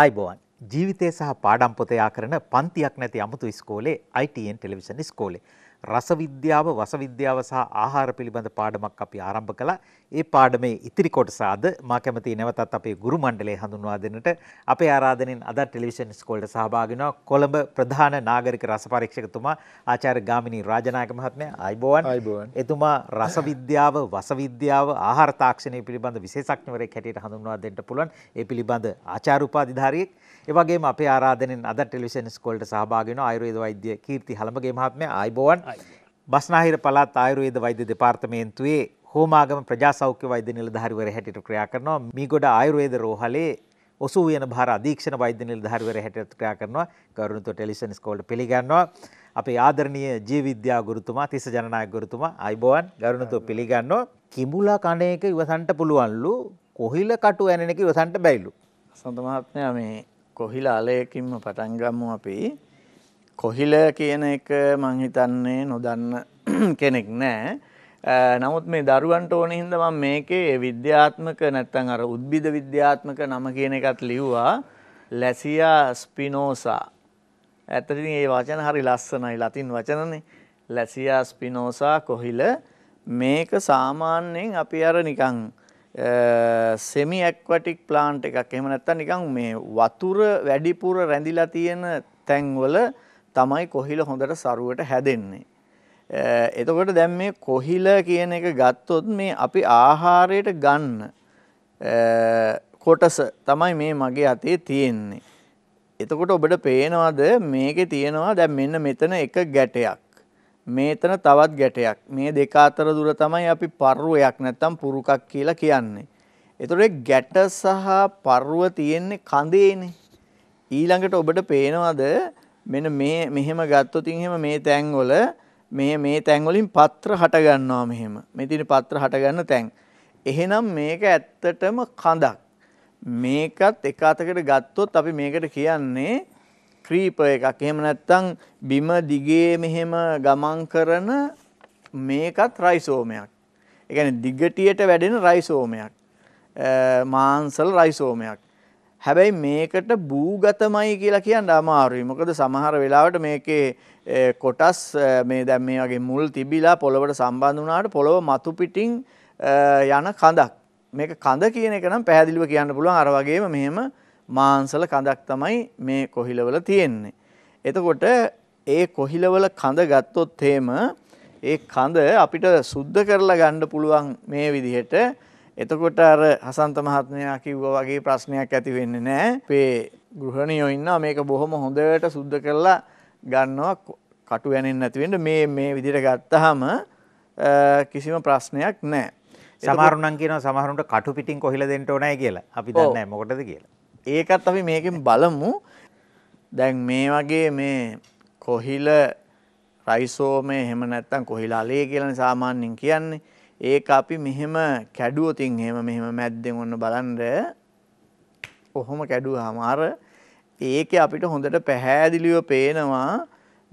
ආයිබෝවන් ජීවිතය සහ පාඩම් පොත යාකරන පන්තියක් නැති අමුතු ඉස්කෝලේ ITN ටෙලිවිෂන් ඉස්කෝලේ රස විද්‍යාව, වස විද්‍යාව සහ ආහාර පිළිබඳ පාඩමක් අපි ආරම්භ කළා. ඒ පාඩමේ ඉතිරි කොටස අද මා කැමති නැවතත් අපේ ගුරු මණ්ඩලය හඳුන්වා දෙන්නට අපේ ආරාධනෙන් අද ටෙලිවිෂන් ස්කෝලේට සහභාගී වෙනවා කොළඹ ප්‍රධාන නාගරික රස පරීක්ෂකතුමා ආචාර්ය ගාමිණී රාජනායක මහත්මයා. ආයිබෝවන්. ආයිබෝවන්. එතුමා රස විද්‍යාව, වස විද්‍යාව, ආහාර තාක්ෂණය පිළිබඳ විශේෂඥවරයෙක් හැටියට හඳුන්වා දෙන්න පුළුවන්. ඒ පිළිබඳ ආචාර්ය උපාධිධාරියෙක්. ඒවගේම අපේ ආරාධනෙන් අද ටෙලිවිෂන් ස්කෝල්ට සහභාගී වෙන ආයුර්වේද වෛද්‍ය කීර්ති හලඹගේ මහත්මයා ආයිබෝවන් බස්නාහිර පළාත් ආයුර්වේද වෛද්‍ය දෙපාර්තමේන්තුවේ හෝමාගම ප්‍රජා සෞඛ්‍ය වෛද්‍ය නිලධාරිවර හැටියට ක්‍රියා කරනවා මීගොඩ ආයුර්වේද රෝහලේ ඔසූ වෙන භාර අධීක්ෂණ වෛද්‍ය නිලධාරිවර හැටියට ක්‍රියා කරනවා කරුණිතෝ ටෙලිවිෂන් ස්කෝල්ට පිළිගන්නවා අපේ ආදරණීය ජීවවිද්‍යා ගුරුතුමා තිස්ස ජනනායක ගුරුතුමා අයිබෝවන් ගරුණතුව පිළිගන්නවා කිඹුලා කණේක ඉවසන්ට පුළුවන්ලු කොහිල කටු ඇනෙන එක ඉවසන්ට බැයිලු සඳ මහත්මයා මේ කොහිල අලයකින්ම පටන් ගමු අපි. කොහිල කියන එක මං හිතන්නේ නොදන්න කෙනෙක් නෑ. නමුත් මේ දරුවන්ට ඕන හින්දා මම මේකේ විද්‍යාත්මක නැත්නම් අර උද්භිද විද්‍යාත්මක නම කියන එකත් ලිව්වා. ලැසියා ස්පිනෝසා. ඇත්තටින් මේ වචන හරි ලස්සනයි ලතින් වචනනේ. ලැසියා ස්පිනෝසා කොහිල මේක සාමාන්‍යයෙන් අපි අර නිකන් semi aquatic plant එකක් එහෙම නැත්නම් නිකන් මේ වතුර වැඩිපුර රැඳිලා තියෙන තැන්වල තමයි කොහිල හොඳට සරුවට හැදෙන්නේ. එතකොට දැන් මේ කොහිල කියන එක ගත්තොත් මේ අපි ආහාරයට ගන්න කොටස තමයි මේ මගේ අතේ තියෙන්නේ. එතකොට ඔබට පේනවද මේකේ තියෙනවා දැන් මෙන්න මෙතන එක ගැටයක්. මේතන තවත් ගැටයක්. මේ දෙක අතර දුර තමයි අපි පර්රුවයක් නැත්තම් පුරුකක් කියලා කියන්නේ. එතකොට ගැට සහ පර්රුව තියෙන්නේ කඳේනේ. ඊළඟට ඔබට පේනවද මෙන්න මේ මෙහෙම ගත්තොත් එහෙම මේ තැන්වල මේ මේ තැන්වලින් පත්‍ර හට ගන්නවා මෙහෙම. මේ තියෙන පත්‍ර හට ගන්න තැන්. එහෙනම් මේක ඇත්තටම කඳක්. මේකත් එක අතකට ගත්තොත් අපි මේකට කියන්නේ ක්‍රීපර් එකක්. එහෙම නැත්නම් බිම දිගේ මෙහෙම ගමන් කරන මේකත් රයිසෝමයක්. ඒ කියන්නේ දිගටියට වැඩෙන රයිසෝමයක්. මාංශල රයිසෝමයක්. හැබැයි මේකට භූගතමයි කියලා කියන්න අමාරුයි. මොකද සමහර වෙලාවට මේකේ කොටස් මේ දැන් මේ වගේ මුල් තිබිලා පොළවට සම්බන්ධ වුණාට පොළව මතු පිටින් යන කඳක්. මේක කඳ කියන එක නම් පැහැදිලිව කියන්න පුළුවන් අර වගේම මෙහෙම මාංශල කඳක් තමයි මේ කොහිලවල තියෙන්නේ. එතකොට ඒ කොහිලවල කඳ ගත්තොත් එහෙම ඒ කඳ අපිට සුද්ධ කරලා ගන්න පුළුවන් මේ විදිහට. එතකොට අර හසන්ත මහත්මයා කිව්වා වගේ ප්‍රශ්නයක් ඇති වෙන්නේ නැහැ. අපේ ගෘහණියෝ ඉන්නවා මේක බොහොම හොඳට සුද්ධ කරලා ගන්නවා කටු යන්නේ නැති වෙන්න මේ මේ විදිහට ගත්තාම කිසිම ප්‍රශ්නයක් නැහැ. සමහරුණන් කියනවා සමහරුන්ට කටු පිටින් කොහිලා දෙන්න ඕනයි කියලා. අපි දන්නේ නැහැ මොකටද කියලා. ඒකත් අපි මේකෙන් බලමු දැන් මේ වගේ මේ කොහිල රයිසෝමය එහෙම නැත්තම් කොහිලාලේ කියලා සාමාන්‍යයෙන් කියන්නේ. ඒක අපි මෙහෙම කැඩුවොතින් එහෙම මෙහෙම මැද්දෙන් ඔන්න බලන්න ඔහොම කැඩුවාම අර ඒකේ අපිට හොඳට පැහැදිලිව පේනවා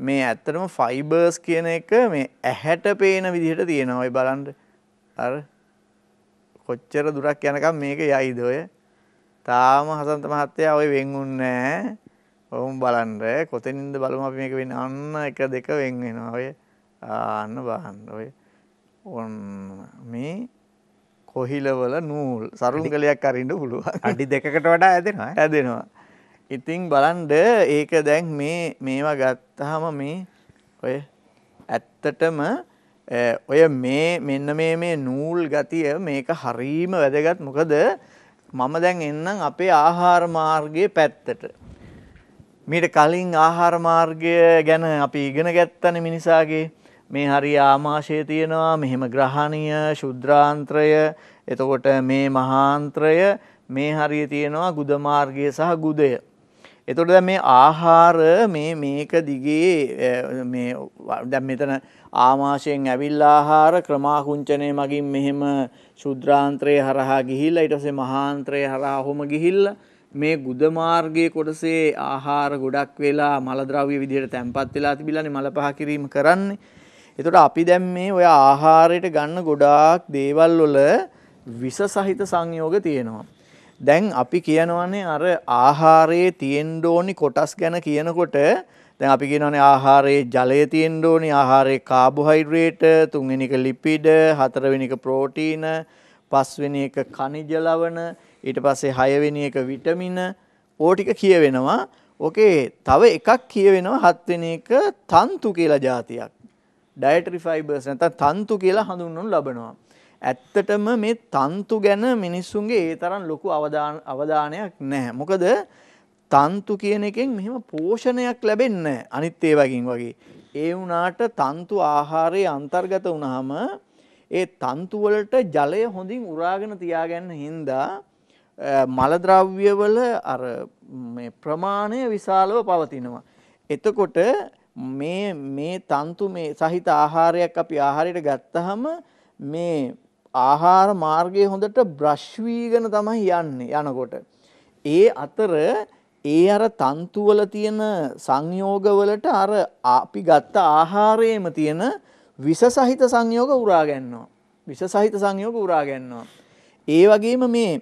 මේ ඇත්තටම ෆයිබර්ස් කියන එක මේ ඇහැට පේන විදිහට තියෙනවා. ඔය බලන්න. අර කොච්චර දුරක් යනකම් මේක යයිද ඔය? තාම හසන්ත මහත්තයා ওই වෙන් උන්නේ නැහැ. ඔවුන් බලන්න කොතනින්ද බලමු අපි මේක වෙන්නේ. අන්න එක දෙක වෙන් වෙනවා. ඔය අන්න බලන්න. ඔය ඔන්න මේ කොහිලවල නූල් සරුංගලයක් අරින්න පුළුවන්. අඩි දෙකකට වඩා ඇදෙනවා. ඇදෙනවා. ඉතින් බලන්න ඒක දැන් මේ මේවා ගත්තාම මේ ඔය ඇත්තටම ඔය මේ මෙන්න මේ මේ නූල් ගතිය මේක හරීම වැදගත් මොකද මම දැන් එන්නම් අපේ ආහාර මාර්ගයේ පැත්තට. මීට කලින් ආහාර මාර්ගය ගැන අපි ඉගෙන ගත්තනේ මිනිසාගේ මේ හරි ආමාශය තියෙනවා මෙහෙම ග්‍රහණීය ශුද්‍රාන්ත්‍රය එතකොට මේ මහාන්ත්‍රය මේ හරිය තියෙනවා ගුද මාර්ගය සහ ගුදය. එතකොට දැන් මේ ආහාර මේ මේක දිගේ මේ දැන් මෙතන ආමාශයෙන් ඇවිල්ලා ආහාර ක්‍රමාකුංචනය මගින් මෙහෙම ශුද්‍රාන්ත්‍රය හරහා ගිහිල්ලා ඊට පස්සේ මහාන්ත්‍රය හරහා ඔහොම ගිහිල්ලා මේ ගුද මාර්ගයේ කොටසේ ආහාර ගොඩක් වෙලා මල ද්‍රව්‍ය විදිහට තැම්පත් වෙලා තිබිලානේ මල පහ කිරීම කරන්නේ. එතකොට අපි දැන් මේ ඔය ආහාරයට ගන්න ගොඩාක් දේවල් වල විස සහිත සංයෝග තියෙනවා. දැන් අපි කියනවනේ අර ආහාරයේ තියෙන්න ඕනි කොටස් ගැන කියනකොට දැන් අපි කියනවානේ ආහාරයේ ජලය තියෙන්න ඕනේ ආහාරයේ කාබෝහයිඩ්‍රේට් තුන්වෙනි එක ලිපිඩ හතරවෙනි එක ප්‍රෝටීන පස්වෙනි එක ඛනිජ ලවණ ඊට පස්සේ හයවෙනි එක විටමින ඕ ටික කියවෙනවා ඕකේ තව එකක් කියවෙනවා හත්වෙනි එක තන්තු කියලා જાතියක් ඩයටරි ෆයිබර්ස් නැත්නම් තන්තු කියලා හඳුන්වනු ලබනවා ඇත්තටම මේ තන්තු ගැන මිනිස්සුන්ගේ ඒ තරම් ලොකු අවධානයක් නැහැ මොකද තන්තු කියන එකෙන් මෙහෙම පෝෂණයක් ලැබෙන්නේ අනිත් ඒ වගේන් වගේ. ඒ වුණාට තන්තු ආහාරයේ අන්තර්ගත වුණාම ඒ තන්තු වලට ජලය හොඳින් උරාගෙන තියාගන්න හින්දා මල ද්‍රව්‍ය වල අර මේ ප්‍රමාණය විශාලව පවතිනවා. එතකොට මේ මේ තන්තු මේ සහිත ආහාරයක් අපි ආහාරයට ගත්තහම මේ ආහාර මාර්ගයේ හොඳට බ්‍රෂ් වීගෙන තමයි යන්නේ යනකොට. ඒ අතර ඒ අර තන්තු වල තියෙන සංයෝග වලට අර අපි ගත්ත ආහාරයේම තියෙන විස සහිත සංයෝග උරා ගන්නවා. විස සහිත සංයෝග උරා ගන්නවා. ඒ වගේම මේ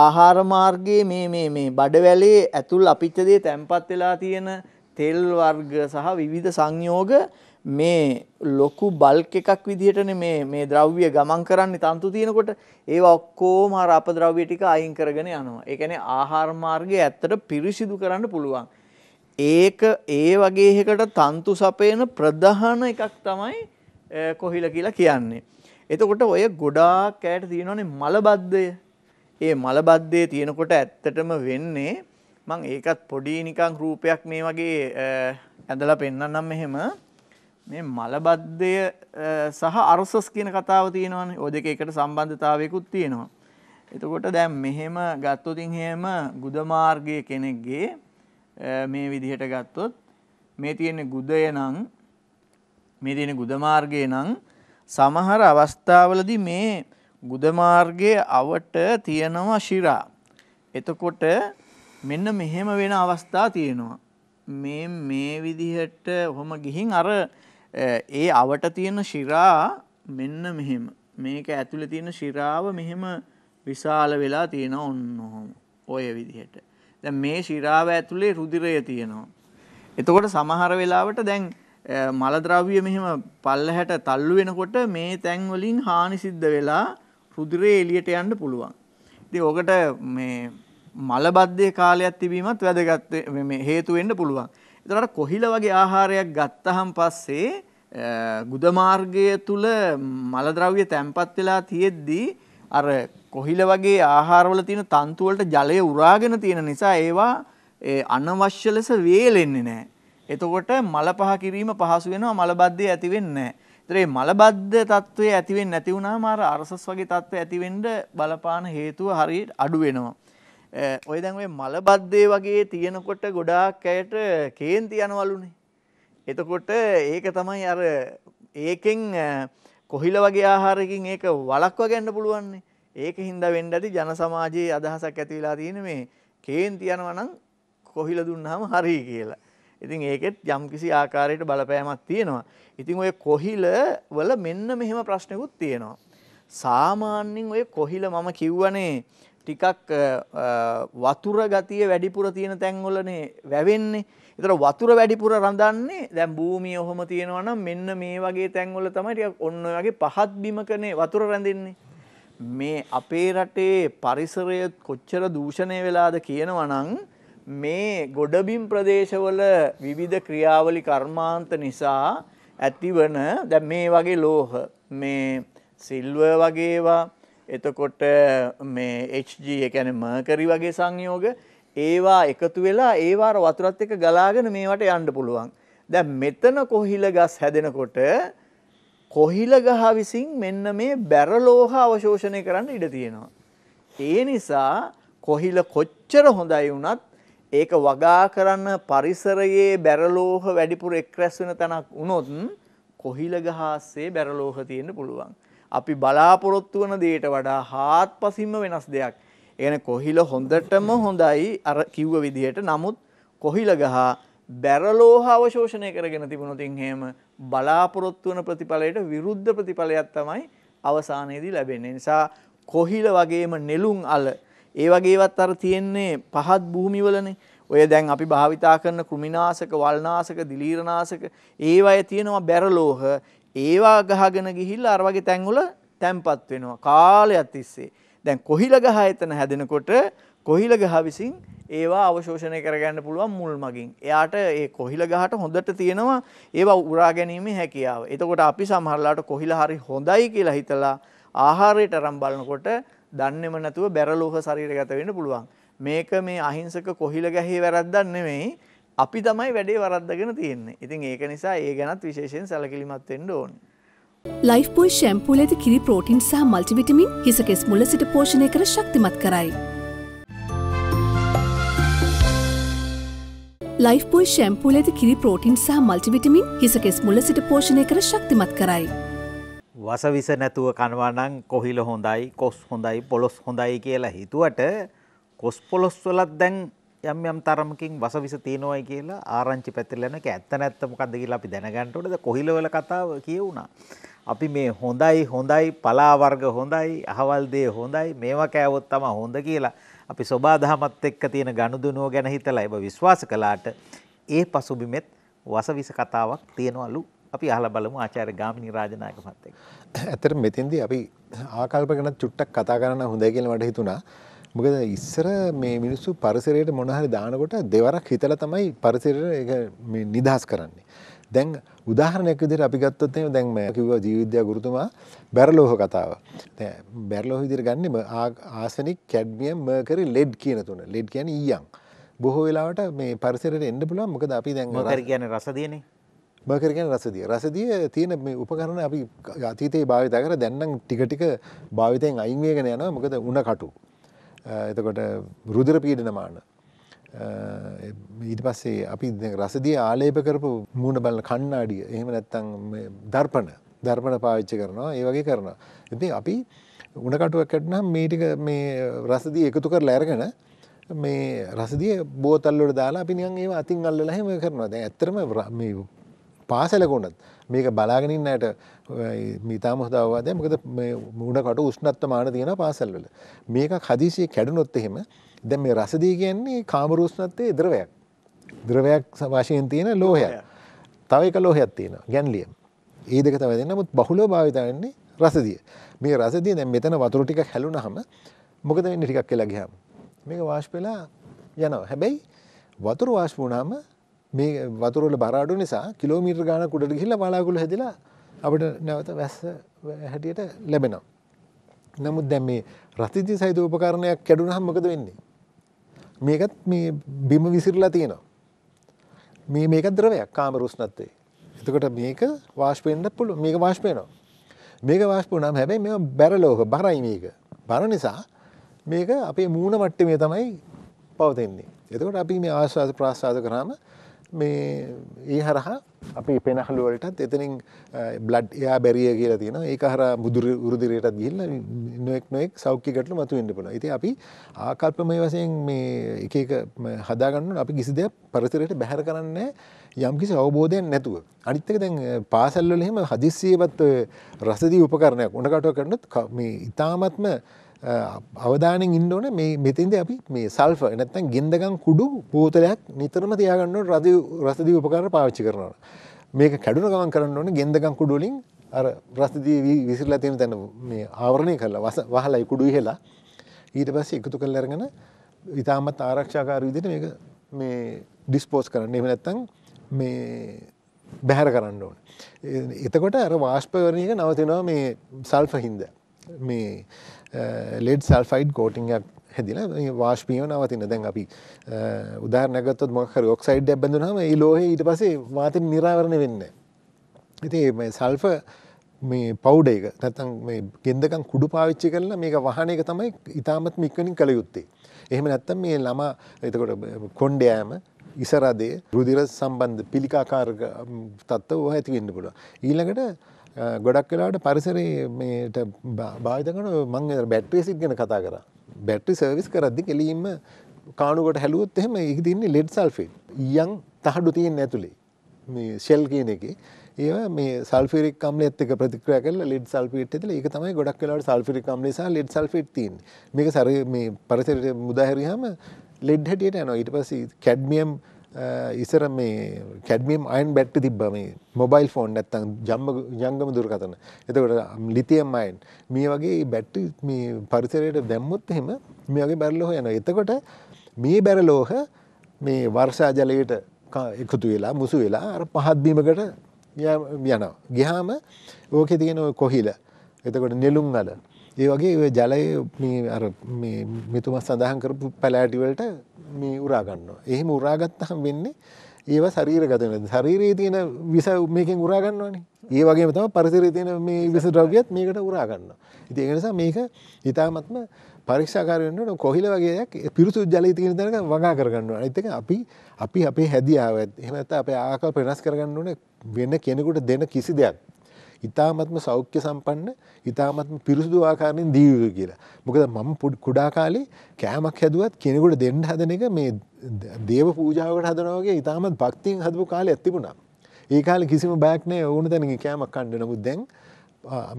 ආහාර මාර්ගයේ මේ මේ මේ බඩවැලේ ඇතුල් අපිච්ච දේ තැම්පත් වෙලා තියෙන තෙල් වර්ග සහ විවිධ සංයෝග මේ ලොකු බල්ක් එකක් විදිහටනේ මේ මේ ද්‍රව්‍ය ගමන් කරන්නේ තන්තු තියෙනකොට ඒවා ඔක්කොම අර අපද්‍රව්‍ය ටික අයින් කරගෙන යනවා. ඒ කියන්නේ ආහාර මාර්ගය ඇත්තට පිරිසිදු කරන්න පුළුවන්. ඒක ඒ වගේ එකකට තන්තු සපයන ප්‍රධාන එකක් තමයි කොහිල කියලා කියන්නේ. එතකොට ඔය ගොඩාක් ඈට තියෙනවනේ මලබද්දය. ඒ මලබද්දේ තියෙනකොට ඇත්තටම වෙන්නේ මං ඒකත් පොඩි නිකන් රූපයක් මේ වගේ ඇඳලා පෙන්නන්නම් මෙහෙම. මේ මලබද්ධය සහ අර්සස් කියන කතාව තියෙනවනේ. ඔය දෙක එකට සම්බන්ධතාවයකුත් තියෙනවා. එතකොට දැන් මෙහෙම ගත්තොත් එහෙම ගුද මාර්ගයේ කෙනෙක්ගේ මේ විදිහට ගත්තොත් මේ තියෙන ගුදය නම් මේ තියෙන ගුද මාර්ගය නම් සමහර අවස්ථාවලදී මේ ගුද මාර්ගයේ අවට තියෙනවා ශිරා. එතකොට මෙන්න මෙහෙම වෙන අවස්ථා තියෙනවා. මේ මේ විදිහට ඔහොම ගිහින් අර ඒ අවට තියෙන ශිරා මෙන්න මෙහෙම මේක ඇතුළ තියෙන ශිරාව මෙහෙම විශාල වෙලා තියෙන ඔන්නොහොම ඔය විදිහට දැන් මේ ශිරාව ඇතුලේ රුධිරය තියෙනවා එතකොට සමහර වෙලාවට දැන් මලද්‍රව්‍ය මෙහෙම පල්ලහැට තල්ලු වෙනකොට මේ තැන් වලින් හානි සිද්ධ වෙලා රුධිරය එළියට යන්න පුළුවන් ඉතින් ඔකට මේ මලබද්ධය කාලයක් තිබීමත් වැදගත් හේතු වෙන්න පුළුවන් එතකොට කොහිල වගේ ආහාරයක් ගත්තහම පස්සේ ගුද මාර්ගය තුල මල ද්‍රව්‍ය තැම්පත් වෙලා තියෙද්දී අර කොහිල වගේ ආහාරවල තියෙන තන්තු වලට ජලය උරාගෙන තියෙන නිසා ඒවා අනවශ්‍ය ලෙස වේලෙන්නේ නැහැ. එතකොට මල පහ කිරීම පහසු වෙනවා මලබද්ධය ඇති වෙන්නේ නැහැ. මලබද්ධ තත්ත්වය ඇති වෙන්නේ නැති වුණාම අර අරසස් වගේ තත්ත්වය ඇති වෙන්න බලපාන හේතුව හරියට අඩු වෙනවා. ඔය දැන් ඔය මලබද්දේ වගේ තියෙනකොට ගොඩාක් අයට කේන්ති යනවලුනේ. එතකොට ඒක තමයි අර ඒකෙන් කොහිල වගේ ආහාරකින් ඒක වළක්වා ගන්න පුළුවන්නේ. ඒක හින්දා වෙන්න ඇති ජන සමාජයේ අදහසක් ඇති වෙලා තියෙන මේ කේන්ති යනවා නම් කොහිල දුන්නාම හරි කියලා. ඉතින් ඒකෙත් යම්කිසි ආකාරයකට බලපෑමක් තියෙනවා. ඉතින් ඔය කොහිල වල මෙන්න මෙහෙම ප්‍රශ්නකුත් තියෙනවා. සාමාන්‍යයෙන් ඔය කොහිල මම කිව්වනේ ටිකක් වතුර ගතිය වැඩිපුර තියෙන තැන්වලනේ වැවෙන්නේ. ඒතර වතුර වැඩිපුර රඳන්නේ දැන් භූමිය ඔහොම තියෙනවා නම් මෙන්න මේ වගේ තැන්වල තමයි ටිකක් ඔන්න වගේ පහත් බිමකනේ වතුර රැඳෙන්නේ. මේ අපේ රටේ පරිසරය කොච්චර දූෂණය වෙලාද කියනවා නම් මේ ගොඩබිම් ප්‍රදේශවල විවිධ ක්‍රියාවලි කර්මාන්ත නිසා ඇතිවන දැන් මේ වගේ ලෝහ මේ සිල්වර් වගේවා එතකොට මේ Hg ඒ කියන්නේ මර්කරි වගේ සංයෝග ඒවා එකතු වෙලා ඒවාර වතුරත් එක්ක ගලාගෙන මේවට යන්න පුළුවන්. දැන් මෙතන කොහිල ගස් හැදෙනකොට කොහිල ගහ විසින් මෙන්න මේ බැරලෝහ අවශෝෂණය කරන්න ඉඩ තියෙනවා. ඒ නිසා කොහිල කොච්චර හොඳයි වුණත් ඒක වගා කරන පරිසරයේ බැරලෝහ වැඩිපුර එක් රැස් වෙන තැනක් වුණොත් කොහිල ගහාස්සේ බැරලෝහ තියෙන්න පුළුවන්. අපි බලාපොරොත්තු වන දේට වඩා හාත්පසින්ම වෙනස් දෙයක්. එන කොහිල හොඳටම හොඳයි අර කිව්ව විදිහට නමුත් කොහිල ගහ බැරලෝහ අවශෝෂණය කරගෙන තිබුණොතින් හේම බලාපොරොත්තු වන ප්‍රතිඵලයට විරුද්ධ ප්‍රතිඵලයක් තමයි අවසානයේදී ලැබෙන්නේ. නිසා කොහිල වගේම නෙළුම් අල ඒ වගේවත් අර තියෙන්නේ පහත් භූමිවලනේ. ඔය දැන් අපි භාවිතා කරන කෘමිනාශක, වල්නාශක, දිලීරනාශක ඒවය තියෙනවා බැරලෝහ. ඒවා ගහගෙන ගිහිල්ලා අර වගේ තැන්වල තැම්පත් වෙනවා කාලයක් තිස්සේ. දැන් කොහිල ගහ එතන හැදෙනකොට කොහිල ගහ විසින් ඒවා අවශෝෂණය කරගන්න පුළුවන් මුල් මගින්. එයාට ඒ කොහිල ගහට හොඳට තියෙනවා ඒවා උරා ගැනීමේ හැකියාව. එතකොට අපි සමහරලාට කොහිල හරි හොඳයි කියලා හිතලා ආහාරයට අරන් බලනකොට දන්නේම නැතුව බැරලෝහ ශරීරගත වෙන්න පුළුවන්. මේක මේ අහිංසක කොහිල ගැහේ වැරද්දක් නෙමෙයි. අපි තමයි වැඩේ වරද්දගෙන තියෙන්නේ. ඉතින් ඒක නිසා ඒ ගැනත් විශේෂයෙන් සැලකිලිමත් වෙන්න ඕනේ. ලයිෆ්බෝයි ෂැම්පූ ඇති කිරි ප්‍රෝටින් සහ මල්ටිවිටමින් හිස කෙස් මුල සිට පෝෂණය කර ශක්තිමත් කරයි. ලයිෆ්බෝයි ෂැම්පූ ඇති කිරි ප්‍රෝටින් සහ මල්ටිවිටමින් හිස කෙස් මුල සිට පෝෂණය කර ශක්තිමත් කරයි. වසවිස නැතුව කනවානං කොහිල හොඳයි කොස් හොඳයි පොලොස් හොඳයි කියලා හිතුවට කොස් පොලොස් වලත් දැන් යම් යම් තරමකින් වසවිස තියෙනවයි කියලා ආරංචි පැතිරලා යන එක ඇත්ත නැත්ත මොකද්ද කියලා අපි දැනගන්න ඕනේ. කොහිලවල කතාව කියුණා. අපි මේ හොඳයි හොඳයි පලා වර්ග හොඳයි අහවල් දේ හොඳයි මේවා කෑවොත් තමයි හොඳ කියලා අපි සබාදහමත් එක්ක තියෙන ගනුදෙනුව ගැන හිතලා ඒව විශ්වාස කළාට ඒ පසුබිමෙත් වසවිස කතාවක් තියෙනවලු අපි අහලා බලමු ආචාර්ය ගාමිණී රාජනායක මහත්තයා. ඇත්තට මෙතෙන්දී අපි ආකල්ප ගැන චුට්ටක් කතා කරන්න හොඳයි කියලා මට හිතුණා. මොකද ඉස්සර මේ මිනිස්සු පරිසරයට මොනහරි දානකොට දෙවරක් හිතලා තමයි පරිසරයට මේ නිදහස් කරන්නේ. දැන් උදාහරණයක් විදිහට අපි ගත්තොත් එහෙම දැන් මම කිව්වා ජීවවිද්‍යා ගුරුතුමා බැරලෝහ කතාව. දැන් බැරලෝහ විදිහට ගන්නෙ ආසනික්, කැඩ්මියම්, මර්කරි, ලෙඩ් කියන තුන. ලෙඩ් කියන්නේ ඊයන්. බොහෝ වෙලාවට මේ පරිසරයට එන්න පුළුවන්. මොකද අපි දැන් මර්කරි කියන්නේ රසදියනේ. මකර කියන රසදිය. රසදිය තියෙන මේ උපකරණ අපි අතීතයේ භාවිත කර දැන් නම් ටික ටික භාවිතයෙන් අයින් වෙගෙන යනවා. මොකද උණ කටු. එතකොට රුදර පීඩනමාන ඊට පස්සේ අපි රසදිය ආලේප කරපු මූුණ බල කන්නාඩිය එහෙම නැත්තං දර්පන දර්පන පාවිච්චි කරනවා ඒ වගේ කරනවා. ඉති අපි උනකටුවක් කැටනම් මේටික මේ රසදී එකතු කර ලෑරගෙන මේ රසදිය බෝතල්ලොට දාලා අපි නිියන් ඒ අතින් අල්ල ලහෙම කරනවා ඇතරම පාසලකුණත් මේක බලාගෙනන්නට මීතා මුහදාවවාදය මකද මුණකට උෂ්නත්ව මාන තියෙන පාසල්වල මේක හදිසිය කැඩුනොත් එහෙම දැ මේ රසදී කියන්නේ කාමරූෂ්නත්තේ ද්‍රවයක් ද්‍රවයක් සවාශයෙන් තියෙන ලෝහය තවයික ලෝහයක් තියෙන ගැන්ලියම් ඒ දෙක තව දෙන්න මුත් බහුලෝ භාවිතන්නේ රසදිය මේ රසදිය දැ මෙතන වතුර ටික හැලුන හම මොකද වෙන්න ටිකක් කෙලා ගහම් මේක වාශ් පෙලා යනවා හැබැයි වතුර වාශ් වුණාම මේ වතුරල බරාඩු නිසා කිලෝමීටර් ගානක් උඩට ගිහිල්ලා බලාකුළු හැදිලා අපිට නැවත වැස්ස හැටියට ලැබෙනවා. නමුත් දැන් මේ රතිජි සහිත උපකරණයක් කැඩුනහම මොකද වෙන්නේ? මේකත් මේ බිම විසිරලා තියෙනවා. මේ මේක ද්‍රවයක් කාම රුස්නත්වේ. එතකොට මේක වාෂ්ප වෙන්න පුළුවන්. මේක වාෂ්ප වෙනවා. මේක වාෂ්ප වුණාම හැබැයි මේක බැරලෝක බරයි මේක. බර නිසා මේක අපේ මූණ මට්ටමේ තමයි පවතින්නේ. එතකොට අපි මේ ආස්වාද ප්‍රාස්වාද කරාම මේ ඒ හරහා අපි පෙනහළුවලටත් එතනින් බ්ලඩ් එයා බැරිය කියලා තියෙන ඒක හර බුදුර උරුදිරයටත් ගිල්ල නොෙක් නොෙක් සෞඛ්‍යකටල මතු වෙන්න පුළ ඇති අපි ආකල්පමය වසයෙන් මේ එක හදාගන්න අපි කිසි දෙයක් පරතරයට බැහැර කරන්නේ යම්කිසි අවබෝධයෙන් නැතුව. අනිත්තක දැන් පාසල්වල එහෙම හදිස්සියවත් රසදී උපකරණයක් උඩකටුව කරනත් මේ ඉතාමත්ම අවධානෙන් ඉන්න ඕනේ මේ මෙතෙන්ද අපි මේ සල්ෆර් නැත්නම් ගෙන්දගම් කුඩු බෝතලයක් නිතරම තියාගන්න ඕන රසදි රසදි උපකරණ පාවිච්චි කරනවා. මේක කැඩුන ගමන් කරන්න ඕනේ ගෙන්දගම් කුඩු වලින් අර රසදි විසිරලා තියෙන තැන මේ ආවරණය කරලා වහලයි කුඩු ඉහෙලා ඊට පස්සේ එකතු කරලා අරගෙන ඉතාමත් ආරක්ෂාකාරී විදිහට මේක මේ ඩිස්පෝස් කරන්න. එහෙම නැත්නම් මේ බැහැර කරන්න ඕනේ. එතකොට අර වාෂ්පවරණයක නවතිනවා මේ සල්ෆර් හින්දා. මේ ලෙඩ් සල්ෆයිඩ් කෝටිංයක් හැදිල වාශ්පියෝ නවතින දැන් අපි eh, උදාරනගත්තොත් මොක්හර ඔක්සයිඩ් ඇබඳුනම ඒ ලෝහ ඊට පසේ වාතින් නිරාවරණ වෙන්න. ඉති සල්ෆ මේ පෞ්ඩ එක නැතන් මේ ගෙන්දකම් කුඩු පාවිච්චි කරලා මේක වහන එක තමයි ඉතාමත් මික්කනින් කළ යුත්තේ. එහෙම නැත්තම් මේ ළම එතකොට කොන්්ඩයෑම ඉසරදේ රුදිර සම්බන්ධ පිළිකාකාරක තත්ත්ව ඇතිවෙන්න පුළුව. ඊළඟට ගොඩක් වෙලාට පරිසරේ මේට භාවිතකන මං බැට්‍රේ සිත් ගැන කතා කර බැට්‍රි සර්විස් කරද්දි කෙලීම කානුකට හැලුවොත් එහෙම ඉහිතින්නේ ලෙඩ් සල්ෆේට් යන් තහඩු තියෙන් ඇතුළේ මේ ශෙල් කියන එක ඒ මේ සල්ිරි කම්ල ඇත්තක ප්‍රතික්‍රය කල ලෙඩ් සල්පිට ඇතිල එක තමයි ගොඩක් වෙලාට සල්ිරි කම්ලෙසා ලෙඩ් සල්ෆිට් තින් මේක සර මේ පරිසරට මුදාහැරිහම ලෙඩ් හැටියට යනවා ඊට පස්සේ කැඩ්මියම් Uh, ඉසර මේ කැඩමීම් අයින් බැට්ට තිබ මේ මොබයිල් ෆෝන් ඇත්තන් ජම්ම ජංගම දුරකතන එතකොට ලිතියම් අයින් මේ වගේ බැට්ට මේ පරිසරයට දැම්මුත් එහෙම මේ වගේ බැරලෝහ යන එතකොට මේ බැරලෝහ මේ වර්ෂා ජලයට එකතු වෙලා මුසු වෙලා අර පහත්බීමකට යන ගිහාම ඕකෙ තියෙන කොහිල එතකොට නෙලුම් අල ඒ වගේ ජලය මිතුමස් සඳහන් කරපු පැලෑටිවලට මේ උරා ගන්නවා. එහෙම උරා ගත්තහම වෙන්නේ ඒව ශරීරගත වෙනවා. ශරීරයේ තියෙන විස මේකෙන් උරා ගන්නවනේ. ඒ වගේම තමයි පරිසරයේ තියෙන මේ විස ද්‍රව්‍යත් මේකට උරා ගන්නවා. ඉතින් ඒක නිසා මේක ඊටාත්ම පරීක්ෂාකාරී වෙන්න ඕන කොහිල වගේ එකක් පිරිසුදු ජලයේ තියෙන තැනක වගා කරගන්න ඕන. අනිත් එක අපි අපි අපේ හැදියාව එහෙම නැත්නම් අපේ ආකල්ප වෙනස් කරගන්න ඕනේ වෙන කෙනෙකුට දෙන කිසි දෙයක් ඉතාමත්ම සෞඛ්‍ය සම්පන්න ඉතාමත්ම පිරිසුදු ආකාරයෙන් දීවයුතු කියලා. මොකද මම කුඩා කාලේ කෑමක් හැදුවත් කෙනෙකුට දෙන්න හදන එක මේ දේව පූජාවකට හදනවා වගේ ඉතාමත් භක්තියෙන් හදපු කාලයක් තිබුණා. ඒ කාලේ කිසිම බයක් නැහැ ඕන තැනකින් කෑමක් කන්න. නමුත් දැන්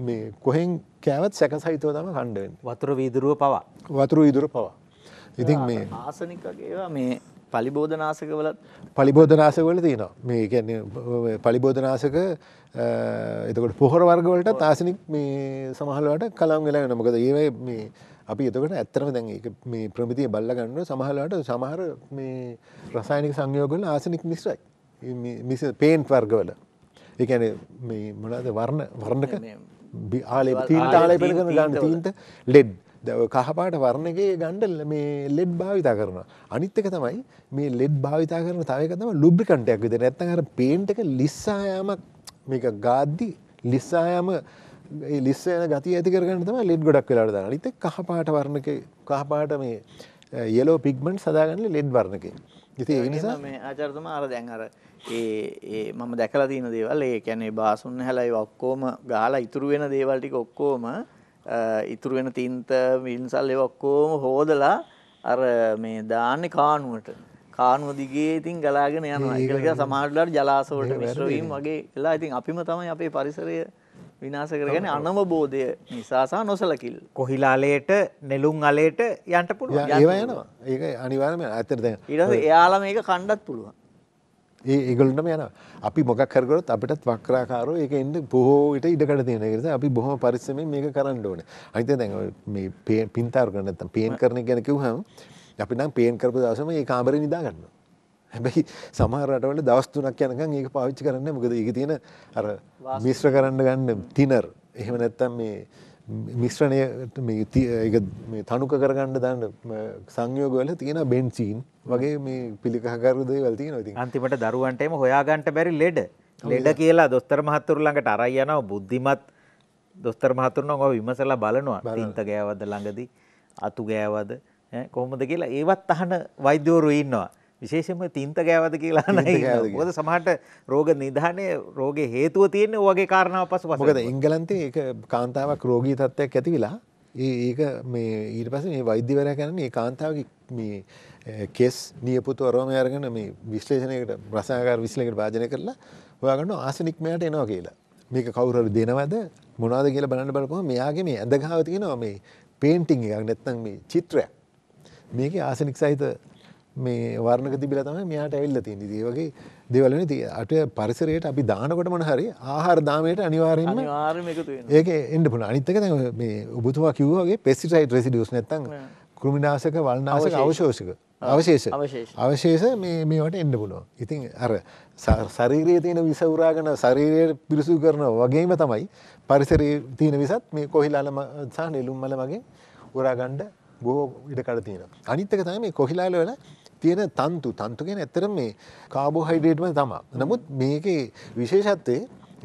මේ කොහෙන් කෑවත් සැකසහිතව තමයි කන්න වෙන්නේ. වතුර වීදුරුව පවා. වතුර වීදුරුව පවා. ඉතින් මේ ආසනිකගේ මේ පලිබෝධනාසකවල පලිබෝධනාසකවල තියනවා මේ ගැන්නේ පලිබෝධනාසක එතකට පොහොර වර්ගවලට තාසනික් මේ සමහලට කලාම් වෙලා නමකද ඒවයි මේ අපි එතකට ඇත්තරම දැන් මේ ප්‍රමිතිය බල්ලගන්න සමහලට සමහර මේ රසායනික සංයෝගල ආසනික් මිස්රයි මිස පේන්ට් වර්ගවල ඒන මේ මොනාද වර්ණ වර්ණක ආලේ තීන්ට ආලය පෙනගන ගන්න තීන්ට ලෙඩ් දැව කහපාට වර්ණගේ ගණ්ඩ මේ ලෙඩ් භාවිතා කරන. අනිත්තක තමයි මේ ලෙඩ් භාවිතා කරන තයකතම ලුබ්ිකන්ටයක් විද නැත්තන් හර පේන්ට එක ලිස්සායාමක් මේක ගාද්දි ලිස්සායාම ලිස්සයන ගති ඇති කරගන්න තම ලෙඩ් ගොඩක් වෙලාට දාන අනිත කහපාට වර්ණක කහපාට මේ යලෝ පික්මන්් සදාගන්න ලෙඩ් වර්ණක. ඉති ඒ නිසා මේ ආචර්තම අර දැන් අර ඒ මම දැකලා තියෙන දේවල් ඒ කියන්නේ බාසුන් හැලයි ඔක්කොම ගාලා ඉතුරු වෙන දේවල් ටික ඔක්කොම ඉතුරු වෙන තින්ත මිල්සල් ඒවා ඔක්කොම හොදලා අර මේ දාන්නේ කානුවට. කානුව දිගේ ඉතින් ගලාගෙන යනවා. ඒක නිසා සමහරවිට ජලාශ වලට මිශ්‍ර වීම වගේ එලා ඉතින් අපිම තමයි අපේ පරිසරය විනාශ කරගෙන අනවබෝධය නිසා සහ නොසලකිල්ල. කොහිලාලේට නෙළුම් අලේට යන්න පුළුවන්. ඒවා යනවා. ඒක අනිවාර්යයෙන්ම ඇත්තට දැන්. ඊට පස්සේ එයාලා මේක කණ්ඩත් පුළුවන්. ඒ ඒගොල්ටම යන අපි මොකක්කරගොත් අපිටත් වක්‍රාකාරෝ එක එන්න බොහෝට ඉඩකට තියෙනගෙස අපි බොහොම පරිස්සම මේක කරන්න ඕන අනිත දැ මේ පේ පින්තාර කරනත්තම් පේන් කරන ගැන කිව්හම අපි නම් පේන් කරපු දවසම ඒ කාමර නිදාගන්න හැබැයි සමහරටවල දවස්තුනක් යනකම් ඒක පාවිච්චි කරන්න මොකද ඒක තියෙන අර මිශ්‍ර කරන්න ගන්න තිනර් එහෙම නැත්තම් මේ මිශ්‍රණය තනුක කරගන්න දන්න සංයෝගවල තියෙන බෙන්චීන් වගේ මේ පිළිකහකරුදේ වල්ති නොති අන්තිමට දරුවන්ටම හොයාගන්ට බැරි ලෙඩ ලෙඩ කියලා දොස්තර මහත්තුරලඟට අරයි යනව බුද්ධිමත් දොස්තර මහතුරන ඔ විමසලා බලනවා ඉන්ත ගෑවද ළඟදී අතු ගෑවද කොහොමද කියලා ඒවත් අහන වෛද්‍යෝරු ඉන්නවා විශේෂම තින්ත ගෑවද කියලා ොද සමහට රෝග නිධානය රෝග හේතුව තියන්නේ වගේ කාරණාව පස පසකද ඉංගලන්තේ ඒ කාන්තාවක් රෝගී තත්ත්වයක් ඇති වෙලා ඒක මේ ඊට පස මේ වෛද්‍යවර කරන ඒ කාන්තාව මේ කෙස් නියපුතු අරෝම අරගෙන මේ විශ්ලේෂණයකට ප්‍රසාකාර විශ්ලකට භාජනය කරලා ඔයාගන්න ආසනික් මෙයට එනවා කියලා මේක කවුරර දෙනවද මොනාද කියලා බලන්න බලපුහ මෙයාගේ මේ ඇඳගාවතියෙනවා මේ පේන්ටිං එකක් නැත්තන් මේ චිත්‍රයක් මේක ආසනික් සහිත මේ වර්ණක තිබිලා තමයි මෙයාට ඇවිල්ලා තියෙන්නේ. ඒ වගේ දේවල් වෙන ඉතින් අට පරිසරයට අපි දානකොටම හරි ආහාර දාමයට අනිවාර්යයෙන්ම අනිවාර්යයෙන්ම එකතු වෙනවා. ඒකේ එන්න පුළුවන්. අනිත් එක දැන් මේ ඔබතුමා කිව්වා වගේ pesticide residues නැත්තම් කෘමිනාශක, වල්නාශක, අවශෝෂක අවශේෂ අවශේෂ මේ මේවට එන්න පුළුවන්. ඉතින් අර ශරීරයේ තියෙන විස උරාගෙන ශරීරය පිරිසුදු කරනවා වගේම තමයි පරිසරයේ තියෙන විසත් මේ කොහිලාලම සහ නෙළුම්මල වගේ උරාගන්න බොහෝ ඉඩකඩ තියෙනවා. අනිත් එක තමයි මේ කොහිලාල වල තියෙන තන්තු තන්තු කියන ඇත්තට මේ කාබෝහයිඩ්‍රේට්ම තමා. නමුත් මේකේ විශේෂත්වය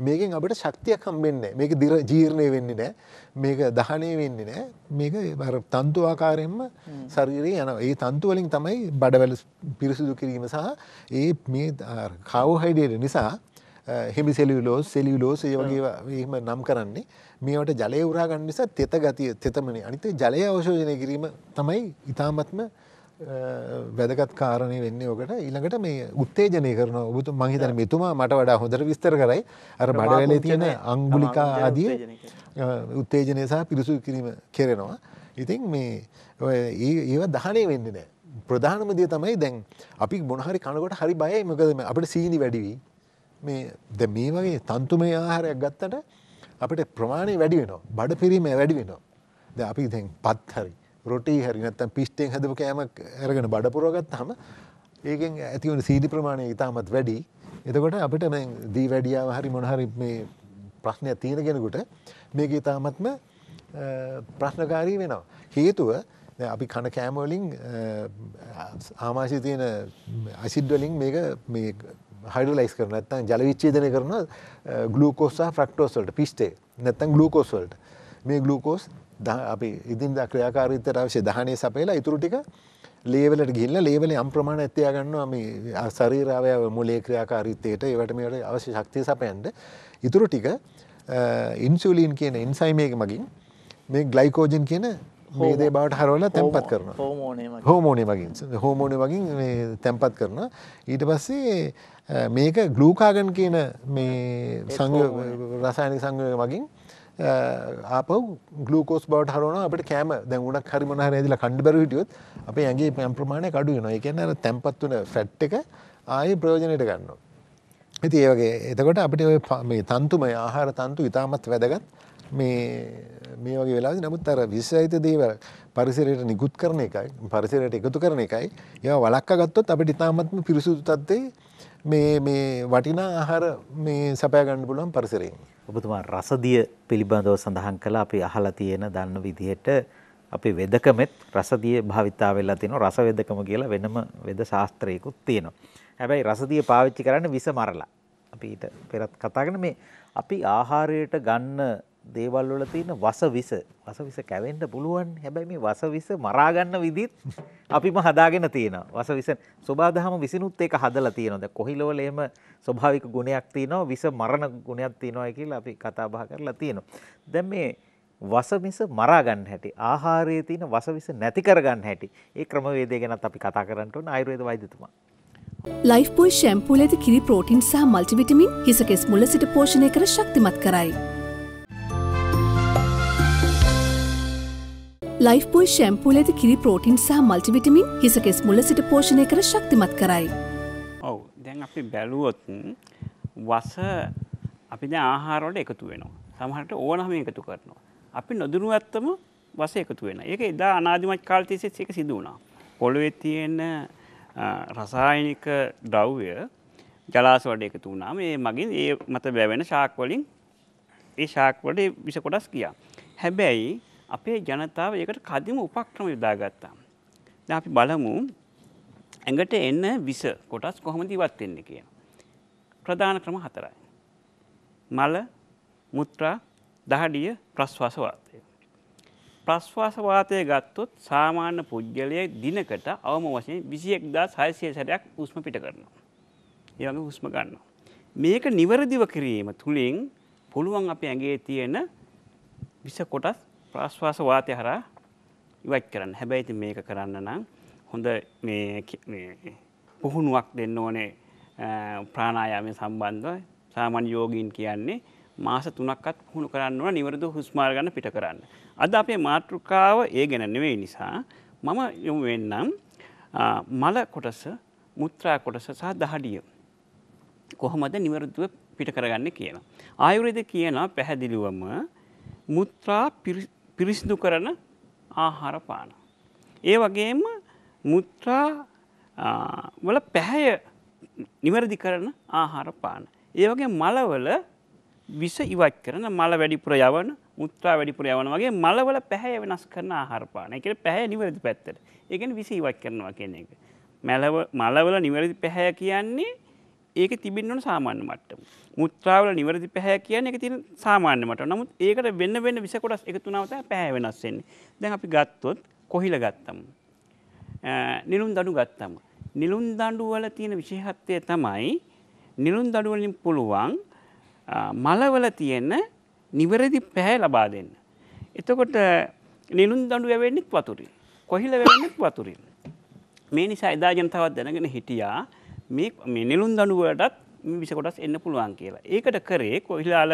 මේකෙන් අපට ශක්තියක් හම්බෙන්නේ මේක දිර ජීර්ණය වෙන්නේ නෑ මේක දහනය වෙන්නේ නෑ මේක තන්තු ආකාරයෙන්ම සරීරයේ යන ඒ තන්තුවලින් තමයි බඩවැල පිරිසිදු කිරීම සහ ඒ මේ කාවෝහයිඩයට නිසා හෙමි සෙලිවිලෝස් සෙලිවිලෝස් ඒ වගේ එහෙම නම් කරන්නේ මේවට ජලය උරා ගන්න නිසා තෙත ගතිය තෙතමනේ අනිත ජලය අවශෝෂණය කිරීම තමයි ඉතාමත්ම වැදගත් කාරණය වෙන්න ඕකට ඊළඟට මේ උත්තේජනය කරන ඔබතු මහිතන මෙතුමා මට වඩා හොඳර විස්තර කරයි අර බඩවැලේ තියෙන අංගුලිකා ආදිය උත්තේජනය සහ පිරිසු කිරීම කෙරෙනවා. ඉතින් මේ ඒව දහනය වෙන්න නෑ. ප්‍රධානම දේ තමයි දැන් අපි මොනහරි කනකොට හරි බයයි මකදම අපට සීනි වැඩිවී මේ ද මේ වගේ තන්තුමය ආහාරයක් ගත්තට අපට ප්‍රමාණය වැඩි වෙනවා බඩ පිරීම වැඩි වෙනවා ද අපි දැන් පත්හරි රොටී හරි නැත්තම් පිස්්ටෙන් හැදපු කෑමක් ඇරගෙන බඩපුරගත් හම ඒකෙන් ඇතිවන සීඩි ප්‍රමාණය ඉතාමත් වැඩි එතකොට අපිට දී වැඩියාව හරි මොනහරි මේ ප්‍රශ්නය තියෙන කෙනකුට මේක ඉතාමත්ම ප්‍රශ්නකාරී වෙනවා. හේතුව අපි කණ කෑමෝලින් ආමාශය තියෙන අසිඩ්වලින් මේක මේ හයිඩලයිස් කරන ඇත්තන් ජලවිච්චේදනය කරන ගලූකෝසා ෆ්‍රක්ටෝස්වලට පිස්ටේ නැත්තන් ගලූකෝස්වලට මේ ගලූකෝස් අපි ඉදින්ද ක්‍රියාකාරිතර අවශ්‍ය දහනය සපේලා ඉතුරු ටික ලේවලට ගිල්ල ලේවල අම්ප්‍රමාණ ඇතියාගන්නවා මේ සරීරාවය මුලේ ක්‍රියාකාරිත්තයට ඒවටමට අවශ්‍ය ශක්තිය සපයන්ට ඉතුරු ටික ඉන්සුලීන් කියන ඉන්සයිමයක මගින් මේ ග්ලයිකෝජන් කියන මේදේ බවට හරවල තැන්පත් කරන හෝමෝනය මගින් හෝමෝනය වගින් තැන්පත් කරන ඊට පස්සේ මේක ගලූකාගන් කියන මේ සං රසායනික සංගය මගින් ආපව් ගලූකෝස් බවට හරුවන අපට කෑම දැවුණක් හරි මනහර ඇදිල කණ්ඩි බර හිටියොත් අපේ ඇගේ පැම් ප්‍රමාණය කඩු වෙන එක අර තැන්පත් වන ෆැට් එක ආය ප්‍රයෝජනයට ගන්න. ඇති ඒවගේ එතකොට අපිට ඔය මේ තන්තුම ආහාර තන්තු ඉතාමත් වැදගත් මේ මේ වගේ වෙලා නමුත් අර විශ්සහිත දේවල් පරිසරයට නිකුත් කරන එකයි පරිසරයට එකතු කරන එකයි ය වලක්ක ගත්තොත් අපට ඉතාමත්ම පිරිසුතු තත්වේ මේ වටිනා ආහාර මේ සපයගන්න පුළුවන් පරිසරයෙන්. ඔබතුමා රසදිය පිළිබඳව සඳහන් කළා අපි අහලා තියෙන දන්න විදිහට අපි වෙදකමෙත් රසදිය භාවිතා වෙලා තිනවා රස වෙදකම කියලා වෙනම වෙද ශාස්ත්‍රයකුත් තියෙනවා. හැබැයි රසදිය පාවිච්චි කරන්නේ විස මරලා. අපි ඊට පෙරත් කතා කරන මේ අපි ආහාරයට ගන්න දේවල් වල තියෙන වස විස වස විස කැවෙන්ට පුළුවන් හැබැයි මේ වස විස මරාගන්න විදිත් අපිම හදාගෙන තියෙන වස විස ස්වබාදහම විසිනුත් ඒක හදලා තියෙනවද කොහිලවල එහෙම ස්වභාවික ගුණයක් තියෙනවා විස මරණ ගුණයක් තියෙනවා කියලා අපි කතා බහ කරලා තියෙනවා දැන් මේ වස මිස මරා ගන්න හැටි ආහාරයේ තියෙන වස විස නැති කර ගන්න හැටි ඒ ක්‍රමවේදය ගැනත් අපි කතා කරන්න ඕන ආයුර්වේද වෛද්‍යතුමා ලයිෆ්බෝයි ශැම්පූල ඇති කිරි ප්‍රෝටින් සහ මල්ටිවිටමින් හිසකෙස් මුල සිට පෝෂණය කර ශක්තිමත් කරයි. ලයිෆ්බෝයි ශැම්පූල ඇති කිරි ප්‍රෝටින් සහ මල්ටිවිටමින් හිසකෙස් මුල සිට පෝෂණය කර ශක්තිමත් කරයි. ඔවු දැන් අපි බැලුවොත් වස අපි ආහාරොට එකතු වෙනවා. සමහට ඕනහම එකතු කරනවා. අපි නොදුරුවත්තම වස එකතු වෙන. ඒක එදා අනාධිමත් කාල්තිසිත් එක සිදුවනා. පොළොවෙ තියෙන රසායනික ද්‍රව්ය ජලාසවඩ එකතු වුණා මේ මගින් ඒ මත බැවෙන ශාක්වලින් ඒ ශාක්වලට විෂකොටස් කියා. හැබැයි අපේ ජනතාව ඒකට කදිම උපක්‍රම යොදාගත්තා. දැන් අපි බලමු ඇඟට එන විස කොටස් කොහොමද ඉවත් වෙන්නේ කියලා. ප්‍රධාන ක්‍රම හතරයි. මල, මුත්‍රා, දහඩිය, ප්‍රස්වාස වාතය. ප්‍රස්වාස වාතය ගත්තොත් සාමාන්‍ය පුද්ගලයේ දිනකට අවම වශයෙන් 21600 සැරයක් හුස්ම පිට කරනවා. ඒ වගේ හුස්ම ගන්නවා. මේක නිවැරදිව කිරීම තුළින් පුළුවන් අපේ ඇඟේ තියෙන විස කොටස් ප්‍රශ්වාස වාතය හරා ඉවත් කරන්න හැබැයි ඉතින් මේක කරන්න නම් හොඳ පුහුණුවක් දෙන්න ඕනේ ප්‍රාණායාමය සම්බන්ධව සාමාන්‍ය යෝගීන් කියන්නේ මාස තුනක්වත් පුහුණු කරන්න ඕන නිවරදු හුස්මාර ගන්න පිට කරන්න. අද අපේ මාතෘකාව ඒ ගැන නෙවෙයි නිසා මම යොමු වෙන්නම් මල කොටස මුත්‍රා කොටස සහ දහඩිය කොහොමද නිවරදුව පිට කරගන්න කියලා. ආයුර්වේද කියනවා පැහැදිලිවම මුත්‍රා පිරිසිදු කරන ආහාරපාන. ඒ වගේම මුත්‍රා වල පැහැය නිවැරදි කරන ආහාරපාන. ඒ වගේ මලවල විස ඉවත් කරන මල වැඩිපුර යවන මුත්‍රා වැඩිපුර යවන වගේ මලවල පැහැ වෙනස් කරන ආහාරපාන. ඒ කියන්නේ පැහැ නිවැරදි පැත්තට. ඒ කියන්නේ විස ඉවත් කරනවා කියන එක. මලව මලවල නිවැරදි පැහැ කියන්නේ ඒක තිබින්නට සාමාන්‍ය මට්ටම. මුත්‍රාවල නිවැරදි පැහැ කියන්නේ ඒක තියෙන සාමාන්‍ය මට්ටම. නමුත් ඒකට වෙන වෙන විස කොටස් එකතු වුණාම තමයි පැහැ වෙනස් වෙන්නේ. දැන් අපි ගත්තොත් කොහිල ගත්තම. නිලුම් දඬු ගත්තම. නිලුම් දඬු වල තියෙන විශේෂත්වය තමයි නිලුම් දඬු වලින් පුළුවන් මලවල තියෙන නිවැරදි පැහැ ලබා දෙන්න. එතකොට නිලුම් දඬු වැවෙන්නේ වතුරේ. කොහිල වැවෙන්නේ වතුරේ. මේ නිසා එදා ජනතාවත් දැනගෙන හිටියා මේ නිලුම් දඩුවලටත් විසකොටස් එන්න පුළුවන් කියලා. ඒකට කරේ කොහිලාල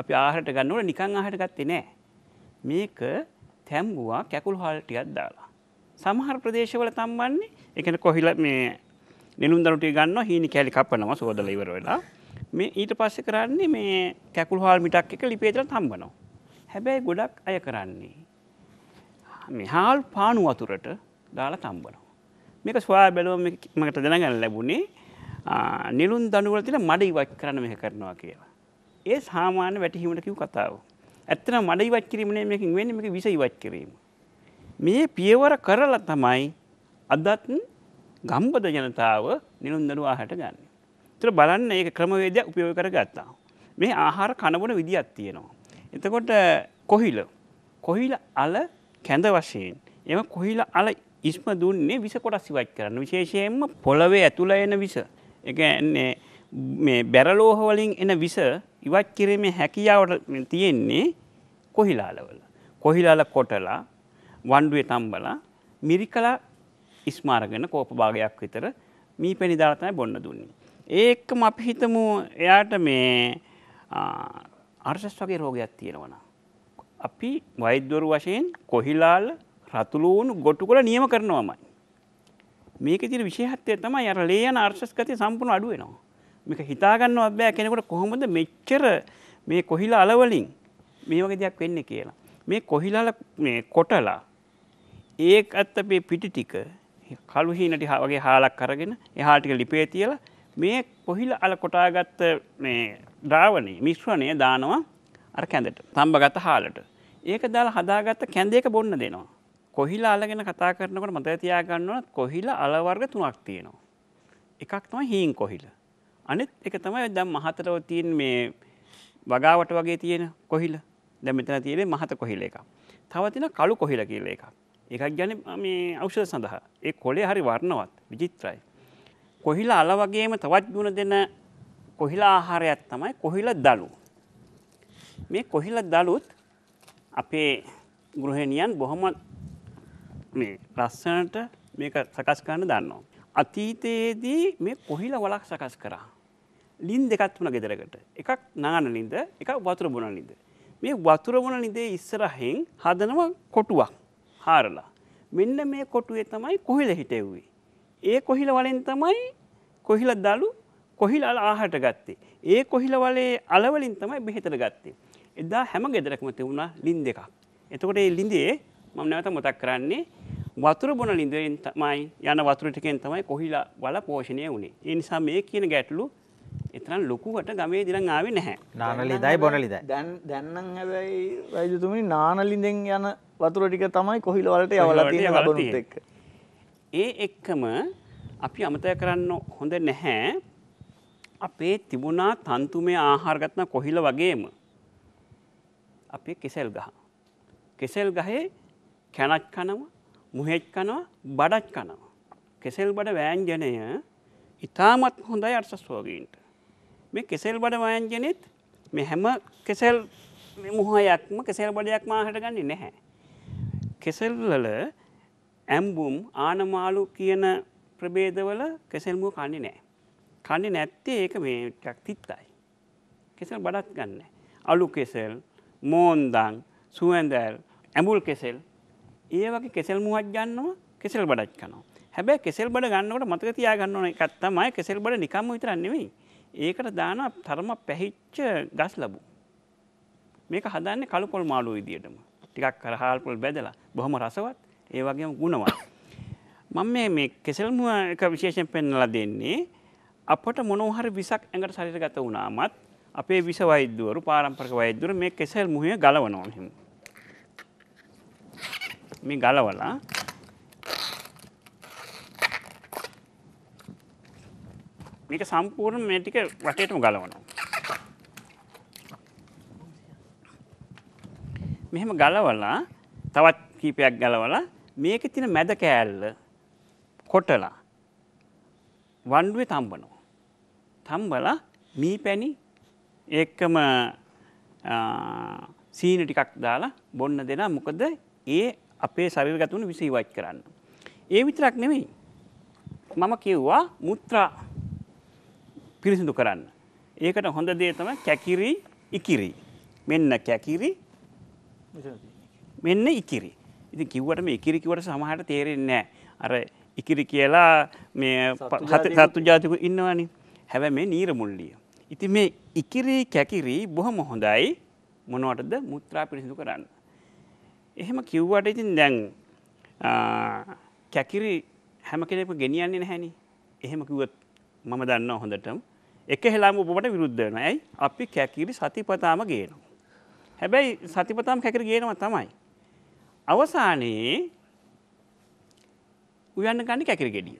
අපි ආහට ගන්නවට නිකං අහට ගත්තේ නෑ. මේක තැම්බුවා කැකුල් හල්ටියත් දාලා. සමහර ප්‍රදේශවල තම්බන්නේ එකන කොහිල මේ නිලුම් දනුට ගන්න හිනි කැලි කපනවා සෝදල ඉවර වෙලා මේ ඊට පස්සෙ කරන්නේ මේ කැකුල් හාල් මිටක් එක ලිපේතර තම්බනවා. හැබැයි ගොඩක් අය කරන්නේ. මෙහාල් පානු වතුරට දාලා තම්බනවා. මේක ස්වා බැලුව මට දැනගන්න ලැබුණේ නිලුන් දඩුවල තින මඩ ඉවත් කරන්න මෙහ කරනවා කියලා. ඒ සාමාන්‍ය වැටහීමට කිව් කතාව. ඇත්තන මඩ ඉවත් කිරීමනේ මේකින් වෙන එක විස ඉවත් කිරීම. මේ පියවර කරලා තමයි අදත් ගම්බද ජනතාව නිලුන් දඩුවා හට ගන්න. තුර බලන්න ඒ ක්‍රමවේදයක් උපයෝග කර ගත්තා. මේ ආහාර කණබන විදිත් තියෙනවා. එතකොට කොහිල කොහිල අල කැඳ වශයෙන් එම කොහිල අල ඉස්ම දුන්නේ විස කොටස් ඉවත් කරන්න විශේෂයෙන්ම පොළවේ ඇතුළ එන විස එකන්නේ මේ බැරලෝහවලින් එන විස ඉවත් කිරීමේ හැකියාවට තියෙන්නේ කොහිලාලවල. කොහිලාල කොටලා වන්ඩුවේ තම්බලා මිරිකලා ඉස්මාරගෙන කෝප භාගයක් විතර මී පැණි දාලතනයි බොන්න දුන්නේ. ඒකම අපි හිතමු එයාට මේ අර්ශස් වගේ රෝගයක් තියෙනවන. අපි වෛද්‍යවරු වශයෙන් කොහිලාල රතුලූණු ගොටු කොළ නියම කරනවාමයි. මේක තිර විශේහත්තය තමයි අර ලේ යන අර්ශස්කතිය සම්පූර්ණ අඩු වෙනවා. මේක හිතාගන්නවත් බෑ කෙනෙකුට කොහොමද මෙච්චර මේ කොහිලා අලවලින් මේ වගේ දෙයක් වෙන්නේ කියලා. මේ කොහිලාල මේ කොටලා ඒක අත්ත අපේ පිටි ටික කළු හීනට වගේ හාලක් කරගෙන එහා ටික ලිපේ තියලා මේ කොහිල අල කොටාගත්ත මේ ද්‍රාවණය මිශ්‍රණය දානවා අර කැඳට තම්බගත හාලට. ඒක දාලා හදාගත්ත කැඳේක බොන්න දෙනවා. කොහිලා අල ගැන කතා කරනකොට මත තියාගන්නවන කොහිලා අලවර්ග තුනක් තියෙනවා. එකක් තමයි හීන් කොහිල. අනිත් එක තමයි දම් මහතරව තියන් මේ වගාවට වගේ තියෙන කොහිල දැ මෙතන තියලේ මහත කොහිල එක. තවතින කළු කොහිල කියල එකක්. එකක් ගැන මේ අවෂද සඳහා ඒ කොලේ හරි වර්ණවත් විචිත්‍රයි. කොහිල අල වගේම තවත් ගුණ දෙන කොහිලා ආහාරයක් තමයි කොහිල දළු. මේ කොහිල දළුත් අපේ ගෘහණියන් බොහොම මේ ලස්සනට මේක සකස් කරන්න දන්නවා. අතීතයේදී මේ කොහිල වලක් සකස් කරා. ලින් දෙකත් වුණ ගෙදරකට. එකක් නාන නිද එකක් වතුර බොන නිද. මේ වතුර බොන නිදේ ඉස්සරහෙන් හදනව කොටුවක් හාරලා. මෙන්න මේ කොටුවේ තමයි කොහිල හිටෙව්වේ. ඒ කොහිල වලෙන් තමයි කොහිල දලු කොහිල අල ආහට ගත්තේ. ඒ කොහිල වලේ අලවලින් තමයි බෙහෙතර ගත්තේ. එදා හැම ගෙදරක්ම තිවුණා ලින් දෙකක්. එතකොට ඒ ලින්දේ මම නැවත මතක් කරන්නේ වතුර බොන ලිඳුවෙන් තමයි යන වතුරටකෙන් තමයි කොහිලා වල පෝෂණය වුණේ. ඒ නිසා මේ කියන ගැටලු එතරම් ලොකුවට ගමේ දිනම් ආවේ නැහැ. නානලිදයි බොනලිදයි. දැන් දැන් නම් හැබැයි රජතුමනි නානලිඳෙන් යන වතුර ටික තමයි කොහිල වලට යවලා තියෙන ලබනුත් එක්ක. ඒ එක්කම අපි අමතය කරන්න හොඳ නැහැ අපේ තිබුණා තන්තුමේ ආහාරගත්න කොහිල වගේම අපේ කෙසෙල් ගහ. කෙසෙල් ගහේ කැනක් කනවා මුහෙච් කනවා බඩක් කනවා. කෙසෙල් බඩ වෑන්ජනය ඉතාමත් හොඳයි අර්ශස්වෝගීන්ට. මේ කෙසෙල් බඩ වයන්ජනෙත් මෙ හැම කෙසෙල් මුහයක්ම කෙසෙල් බඩයක් මාහට ගන්නේ නැහැ. කෙසෙල්ලල ඇම්බුම් ආනමාලු කියන ප්‍රබේදවල කෙසෙල්මුව කන්නේ නෑ. කන්නේ නැත්තේ ඒක මේ ටක්තිත්තයි. කෙසල් බඩත් ගන්න. අලු කෙසෙල් මෝන්දං සුවන්දැල් ඇඹුල් කෙසෙල් ඒ වගේ කෙසෙල් මුවක් ගන්නවා කෙසෙල් බඩක් කනවා. හැබැයි කෙසෙල් බඩ ගන්නකොට මතක තියාගන්න ඕන එකක් තමයි කෙසෙල් බඩ නිකම්ම විතරක් නෙවෙයි. ඒකට දාන තරම පැහිච්ච ගස් ලැබු. මේක හදන්නේ කළු පොල් මාළු විදියටම. ටිකක් අර හාල් පොල් බැදලා බොහොම රසවත් ඒ වගේම ගුණවත්. මම මේ මේ කෙසෙල් මුව එක විශේෂයෙන් පෙන්වලා දෙන්නේ අපට මොනවා හරි විසක් ඇඟට ශරීරගත වුණාමත් අපේ විස වෛද්‍යවරු පාරම්පරික වෛද්‍යවරු මේ කෙසෙල් මුවේ ගලවනවා එහෙම. මේ ගලවලා මේක සම්පූර්ණ මේ ටික වටේටම ගලවනවා. මෙහෙම ගලවලා තවත් කීපයක් ගලවලා මේකේ තියෙන මැද කෑල්ල කොටලා වණ්ඩුවේ තම්බනවා. තම්බලා මී පැණි එක්කම සීනි ටිකක් දාලා බොන්න දෙනා මොකද ඒ අපේ ශරීරගතුණු විස ඉවත් කරන්න. ඒ විතරක් නෙමෙයි. මම කිව්වා මුත්‍රා පිරිසිදු කරන්න. ඒකට හොඳ දේ තම කැකිරි ඉකිරි. මෙන්න කැකිරි මෙන්න ඉකිරි. ඉති කිව්වට මේ ඉකිරි කිවට සමහට තේරෙන්නේ අර ඉකිරි කියලා මේ සත්තු ජාතික ඉන්නවනි හැබැ මේ නීරමුල්ලිය. ඉති මේ ඉකිරි කැකිරි බොහොම හොඳයි මොනවටද මුත්‍රා පිරිසිදු කරන්න. එහෙම කිව්වට ඉතින් දැන් කැකිරි හැම කෙනෙක ගෙනියන්නේ නැහැනි එහෙම කිවත් මම දන්න හොඳටම එක හෙලාම ඔබට විරුද්ධන ඇයි අපි කැකිරි සතිපතාම ගේනවා. හැබැයි සතිපතාම කැකිරි ගේනව තමයි. අවසානයේ උයන්න ගන්න කැකිරි ගෙඩිය.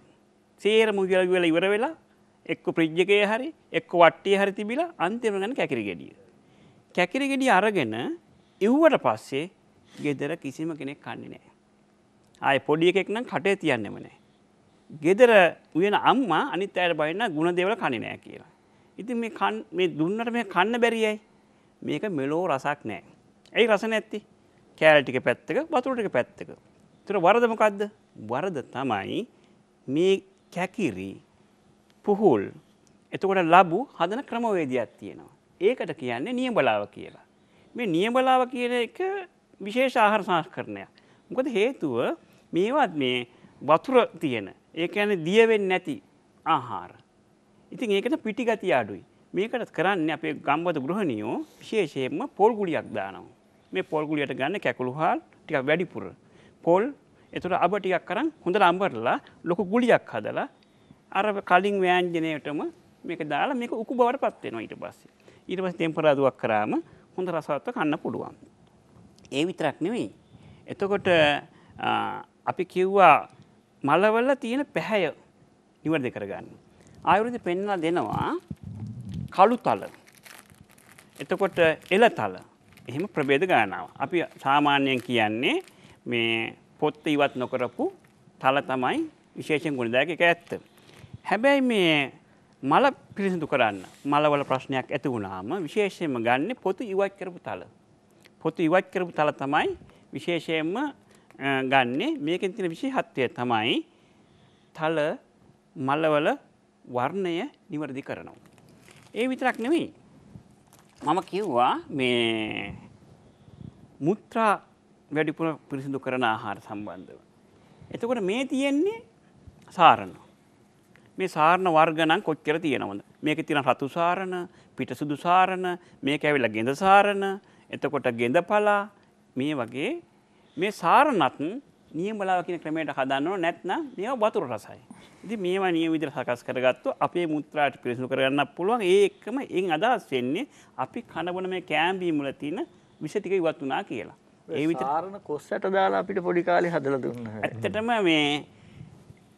සේර මුගල වෙල ඉවර වෙලා එක්ක ප්‍රිජ්ජකය හරි එක්ක වට්ටිය හරි තිබිලා අන්තිම ගන්න කැකිරි ගෙඩිය. කැකිරි ගෙඩිය අරගෙන ඉව්වට පස්සේ ගෙදර කිසිම කෙනෙක් කන්නේ නෑ. ආය පොඩි එකෙක් නම් කටේ තියන්නෙම නෑ. ගෙදර උයන අම්මා අනිත් අයට බයින්න ගුණ දෙවල කණි නෑ කියලා. ඉතින් මේ මේ දුන්නට මේ කන්න බැරියයි. මේක මෙලෝ රසක් නෑ. ඇයි රස නැත්ති? කෑල් ටික පැත්තක වතුර ටික පැත්තක. ඒතර වරද මොකද්ද? වරද තමයි මේ කැකිරි පුහුල් එතකොට ලබු හදන ක්‍රමවේදයක් තියෙනවා. ඒකට කියන්නේ නියබලාව කියලා. මේ නියබලාව කියන එක විශේෂ ආහාර සංස්කරණයක්. මොකද හේතුව මේවත් මේ වතුර තියෙන ඒක ඇන දියවෙන් නැති ආහාර. ඉතින් ඒකට පිටිගති අඩුයි. මේකට කරන්න අපේ ගම්බද ගෘහණියෝ විශේෂයෙන්ම පොල් ගුලියක් දානවා. මේ පොල් ගුලියට ගන්න කැකුළු හාල් ටිකක් වැඩිපුර. පොල් එතුට අබ ටිකක් කරන් හොඳට අම්බරලා ලොකු ගුලියක් හදලා අර කලින් ව්‍යෑන්ජනයටම මේක දාලා මේක උකු බවට පත්වෙනවා ඊට පස්සේ. ඊට පස්සේ ටෙම්පරාදුවක් කරාම හොඳ රසවත්ව කන්න පුළුවන්. ඒ විතරක් නෙවෙයි. එතකොට අපි කිව්වා මලවල තියෙන පැහැය නිවැරදි කරගන්න. ආයුර්වේද පෙන්වලා දෙනවා කළු තල. එතකොට එළ තල. එහෙම ප්‍රභේද ගණනාව. අපි සාමාන්‍යයෙන් කියන්නේ මේ පොත් ඉවත් නොකරපු තල තමයි විශේෂයෙන් ගුණදායක එක ඇත්ත. හැබැයි මේ මල පිරිසිදු කරන්න මලවල ප්‍රශ්නයක් ඇති වුණාම විශේෂයෙන්ම ගන්න පොතු ඉවත් කරපු තල. පොතු ඉවත් කරපු තල තමයි විශේෂයෙන්ම ගන්නේ මේකෙන් තියෙන විශේෂත්වය තමයි තල මලවල වර්ණය නිවැරදි කරනවා. ඒ විතරක් නෙවෙයි. මම කිව්වා මේ මුත්‍රා වැඩිපුර පිරිසිදු කරන ආහාර සම්බන්ධව. එතකොට මේ තියෙන්නේ සාරණ. මේ සාරණ වර්ගනම් කොච්චර තියෙනවද. මේක තියෙන රතු සාරණ පිට සුදු සාරණ මේක ඇවිල්ලා ගෙඳ සාරණ එතකොට ගෙඳපලා මේ වගේ මේ සාරණත් නියමලාව කියන ක්‍රමයට හදන්නව නැත්නම් මේවා වතුර රසයි. ඉතින් මේවා නියම විදිහට සකස් කරගත්තොත් අපේ මුත්‍රාට පිරිසිදු කරගන්න පුළුවන්. ඒ එක්කම එන් අදහස් වෙන්නේ අපි කනබන මේ කෑම්බීම් වල තියෙන විෂ ටික ඉවත් වුණා කියලා. ඒ විතර සාරණ කොස්සට දාලා අපිට පොඩි කාලේ හදලා දුන්නා. ඇත්තටම මේ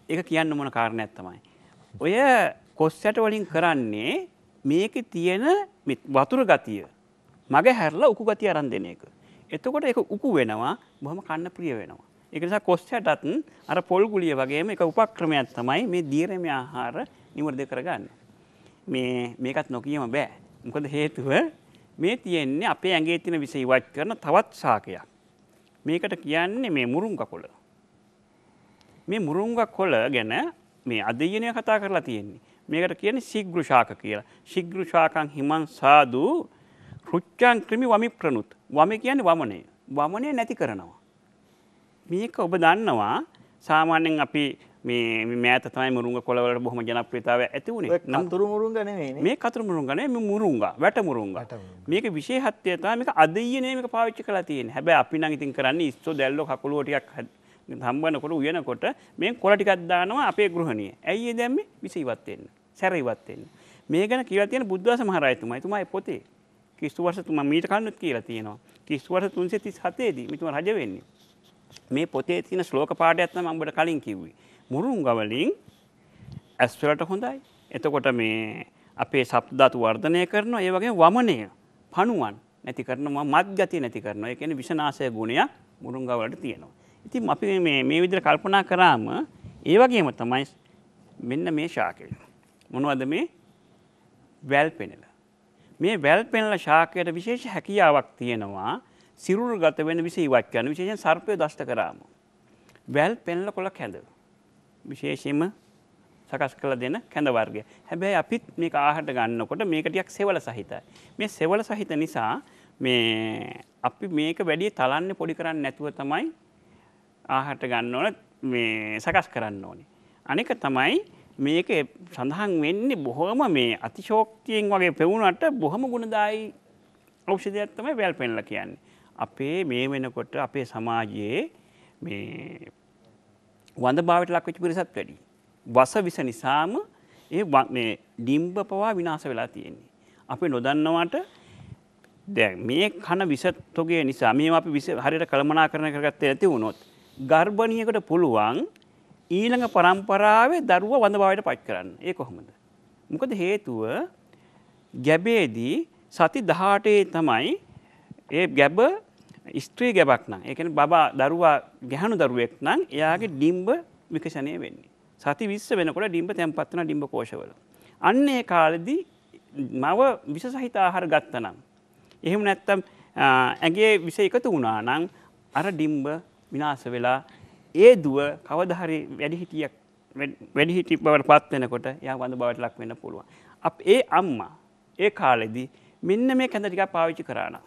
ඒක කියන්න මොන කාරණයක් තමයි. ඔය කොස්සට වලින් කරන්නේ මේකේ තියෙන වතුර ගතිය මගේ හැරලා උකු ගති අරන් දෙන එක. එතකොට එක උකු වෙනවා බොහම කන්න ප්‍රිය වෙනවා. එකනිසා කොස්්චයටත් අර පොල් ගුලිය වගේම එක උපක්‍රමයක් තමයි මේ දීරම ආහාර නිවර්ද කරගන්න. මේ මේකත් නොකියම බෑ. මොකද හේතුව මේ තියෙන්නේ අපේ ඇගේ තින විස ඉවත් කරන තවත් සාකයක්. මේකට කියන්නේ මේ මුරුංග කොළ. මේ මුරුංග කොළ ගැන මේ අධීනය කතා කරලා තියෙන්නේ. මේකට කියන්නේ සිග්‍රු ශාක කියලා. සිග්‍රු ශාකන් හිමන් සාදූ රුච්චාන් ක්‍රමි වමි ප්‍රනුත් වම කියන්නේ වමනය වමනය නැති කරනවා. මේක ඔබ දන්නවා සාමාන්‍යෙන් අපි මේ මෑත තමයි මුරුග කොලවලට බොහම ජනප්‍රතාව ඇති වුණේ නම් තුරු මුරුග මේ කතුර මුරුගන මුරුග වැට මුරුග මේක විශේහත්වය තමක අදීනයක පාවිච්චි කලා තියෙන හැබැ අපි නං ඉතින් කරන්න ස්තෝ දැල්ලො කකුලුවටයක් හම්බනකොට උයනකොට මේ කොලටිකත්දානවා අපේ ගෘහණිය ඇයි දැම්ම විසීවත්වෙන්න සැරයිවත්වෙන්න මේ ගැන කියලා තියෙන බුද්ධ සමහරයතුමයි තුමයි පොතේ කිස්තුවර්ස තුම මීට කන්නුත් කියලා තියෙනවා කිස්වර්ස තුන්සේ තිස් හතේදී මිතුම රජවෙන්නේ. මේ පොතේ තින ශ්ලෝක පාඩයක්ත්ම අඹට කලින් කිව්වේ. මුරුන්ගවලින් ඇස්වලට හොඳයි. එතකොට මේ අපේ සබ්ධතු වර්ධනය කරන ඒ වගේ වමනය පණුවන් නැති කරනවා මත්ගති නැති කරන එකන විශනාසය ගුණයක් මුරුන්ගවලට තියෙනවා. ඉතින් අපි මේ විදිර කල්පනා කරාම ඒ වගේම තමයි මෙන්න මේ ශාකය. මොනවද මේ වැල් පෙනල. මේ වැල්පෙන්ල ශාකයට විශේෂ හැකියාවක් තියෙනවා සිරුරු ගත වෙන විස ඉවත් කරන විශේෂයෙන් සර්පය දෂ්ට කරාම. වැල් පෙන්ල කොළ කැඳ. විශේෂයෙන්ම සකස් කළ දෙන කැඳ වර්ගය. හැබැයි අපිත් මේ ආහට ගන්නකොට මේකටයක් සෙවල සහිතයි. මේ සෙවල සහිත නිසා මේ අපි මේක වැඩි තලන්න පොඩි කරන්න නැතුව තමයි ආහට ගන්න ඕන සකස් කරන්න ඕනේ. අනෙක තමයි මේක සඳහන් වෙන්නේ බොහොම මේ අතිශෝක්තියෙන් වගේ පෙවුණට බොහොම ගුණදායි ඖෂධයක් තමයි වැල් පෙන්ල කියන්නේ. අපේ මේ වෙනකොට අපේ සමාජයේ මේ වඳ භාවිත ලක්වෙච්ච පිරිසත් වැඩි. වස විස නිසාම ඒ මේ ඩිම්බ පවා විනාශ වෙලා තියෙන්නේ. අපි නොදන්නවට දැන් මේ කන විස තොගේ නිසා මේ අපි හරියට කළමනාකරණය කරගත්තේ නැති වුණොත් ගර්භණියකට පුළුවන් ඊළඟ පරම්පරාවේ දරුව වඳභාවයට පච් කරන්න ඒ කොහොමද. මොකද හේතුව ගැබේදී සති දහටේ තමයි ඒ ගැබ ස්ත්‍රී ගැබක් නම් ඒකන බබා දරුවා ගැහනු දරුවෙක් නම් එයාගේ ඩිම්බ විකෂණය වෙන්නේ. සති විස්ස වෙනකොට ඩිම්බ තැන්පත්වන ඩිම්බ කෝෂවල. අන්න ඒ කාලෙදී මව විස සහිත ආහාර ගත්ත නම්. එහෙම නැත්තම් ඇගේ විස එකතු වුණා නම් අර ඩිම්බ විනාස වෙලා ඒ දුව කවදහරි වැඩිහිටියක් වැඩිහිටි බවට පත් වෙනකොට යා වඳ බවට ලක් වෙන්න පුළුවන්. අප ඒ අම්මා ඒ කාලෙදී මෙන්න මේ කැඳ ටිකක් පාවිච්චි කරාන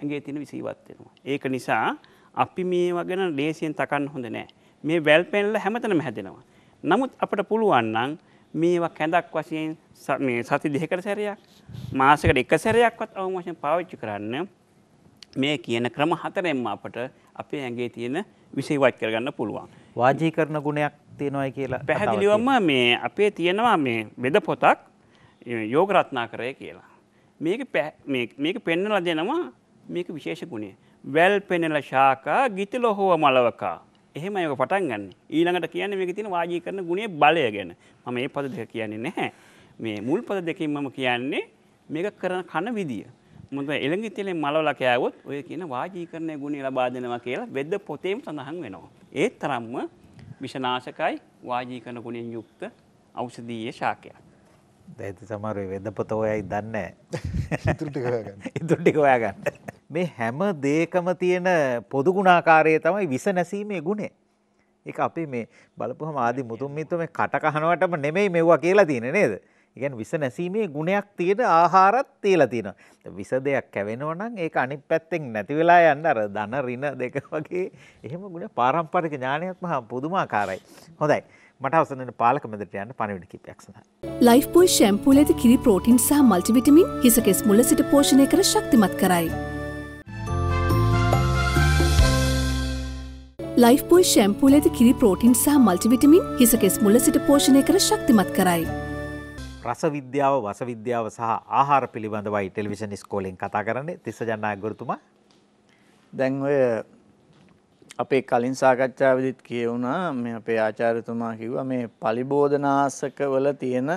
ඇගේ තින විසීවත් වෙනවා. ඒක නිසා අපි මේ වගෙන ලේසියෙන් තකන්න හොඳ නෑ මේ වැල් පෙන්ල හැමතනම හැදෙනවා. නමුත් අපට පුළුවන්නම් මේවා කැඳක් වශයෙන් සති දෙහකට සැරයක් මාසකට එක සැරයක්වත් අවම වශයෙන් පාවිච්චි කරන්න මේ කියන ක්‍රම හතරෙන්ම අපට අපේ ඇගේ තියෙන විසේවත් කරගන්න පුළුවන්. වාජීකරණ ගුණයක් තියෙනවයි කියලා පැහැදිලිවම මේ අපේ තියෙනවා මේ වෙද පොතක් යෝගරත්නා කරය කියලා. මේක පෙන්නල දෙනවා මේක විශේෂ ගුණේ. වැල් පෙනෙල ශාකා ගිතිලොහෝව මලවකා. එහෙම යක පටන් ගන්න ඊළඟට කියන්නේ මේක තියෙන වාජීකරණ ගුණේ බලය ගැන මම ඒ පද දෙක කියන්නේ නැහැ. මේ මුල් පද දෙකින් මම කියන්නේ මේක කරන කන විදිය. මුද එළඟ තෙලෙන් මලවලා කෑවොත් ඔය කියන වාජීකරණය ගුණය ලබා දෙනවා කියලා වෙද්ද පොතේම සඳහන් වෙනවා. ඒ තරම්ම විෂනාශකයි වාජීකරණ ගුණයෙන් යුක්ත ඖෂධීය ශාකයක්. දැන් සමහර වෙද්ද පොත ඔයයි දන්නේ නැහැ. ඉතුරු ටික හොයාගන්න. ඉතුරු ටික හොයාගන්න. මේ හැම දෙයකම තියෙන පොදු ගුණාකාරය තමයි විස නැසීමේ ගුණය. ඒක අපි මේ බලපුවම ආදි මුතුන් මිතුමේ කට කහනවටම නෙමෙයි මෙව්වා කියලා තියෙන්නේ නේද? ගැන විස නැසීමේ ගුණයක් තියෙන ආහාරත් තියලා තියෙනවා. විස දෙයක් කැවෙනවා නම් ඒක අනිත් පැත්තෙන් නැති වෙලා යන්න අර ධන ඍණ දෙක වගේ එහෙම ගුණ පාරම්පරික ඥානයක් මහා පුදුමාකාරයි. හොඳයි. මට අවසන් වෙන පාලක මැදට යන්න පණිවිඩ කිපයක් සඳහා. ලයිෆ් බෝයි ෂැම්පූ ලෙද කිරි ප්‍රෝටීන් සහ මල්ටිවිටමින් හිස කෙස් මුල සිට පෝෂණය කර ශක්තිමත් කරයි. ලයිෆ් බෝයි ෂැම්පූ ලෙද කිරි ප්‍රෝටීන් සහ මල්ටිවිටමින් හිස කෙස් මුල සිට පෝෂණය කර ශක්තිමත් කරයි. රස විද්‍යාව වස විද්‍යාව සහ ආහාර පිළිබඳවයි ටෙලිවිෂන් ස්කෝලෙන් කතා කරන්නේ තිස්ස ජනනායක ගුරුතුමා දැන් ඔය අපේ කලින් සාකච්ඡාවේදීත් කියුණා මේ අපේ ආචාර්යතුමා කිව්වා මේ පලිබෝධනාශක වල තියෙන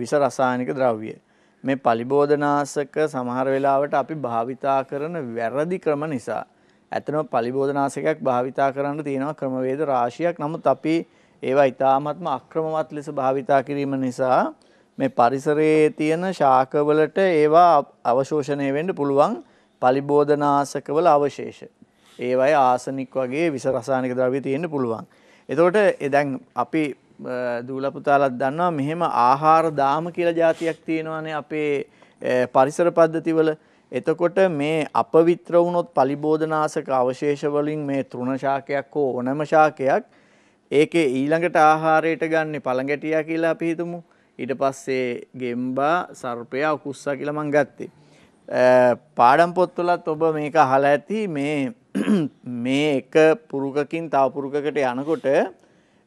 විස රසායනික ද්‍රව්‍ය මේ පලිබෝධනාශක සමහර වෙලාවට අපි භාවිතා කරන වැරදි ක්‍රම නිසා ඇතනම පලිබෝධනාශකයක් භාවිතා කරන්න තියෙනවා ක්‍රමවේද රාශියක් නමුත් අපි ඒවා ඉතාමත්ම අක්‍රමවත් ලෙස භාවිතා කිරීම නිසා මේ පරිසරයේ තියෙන ශාකවලට ඒවා අවශෝෂණය වෙන්න පුළුවන් පලිබෝධනාශකවල අවශේෂ. ඒවයි ආසනික් වගේ විස රසායනික ද්‍රව්‍ය තියෙන්න පුළුවන්. එතකොට දැන් අපි දූලපුතාලත් දන්නවා මෙහෙම ආහාර දාම කියලා જાතියක් තියෙනවානේ අපේ පරිසර පද්ධතිවල. එතකොට මේ අපවිත්‍ර වුණොත් පලිබෝධනාශක අවශේෂ වලින් මේ තෘණ ශාකයක් හෝ ඕනම ශාකයක් ඒකේ ඊළඟට ආහාරයට ගන්න පළඟැටියා කියලා අපි හිතමු. ඊට පස්සේ ගෙම්බා, සර්පයා, කුස්සා කියලා මං ගත්තේ. පාඩම් පොත්වලත් ඔබ මේක අහලා ඇති මේ මේ එක පුරුකකින් තව පුරුකකට යනකොට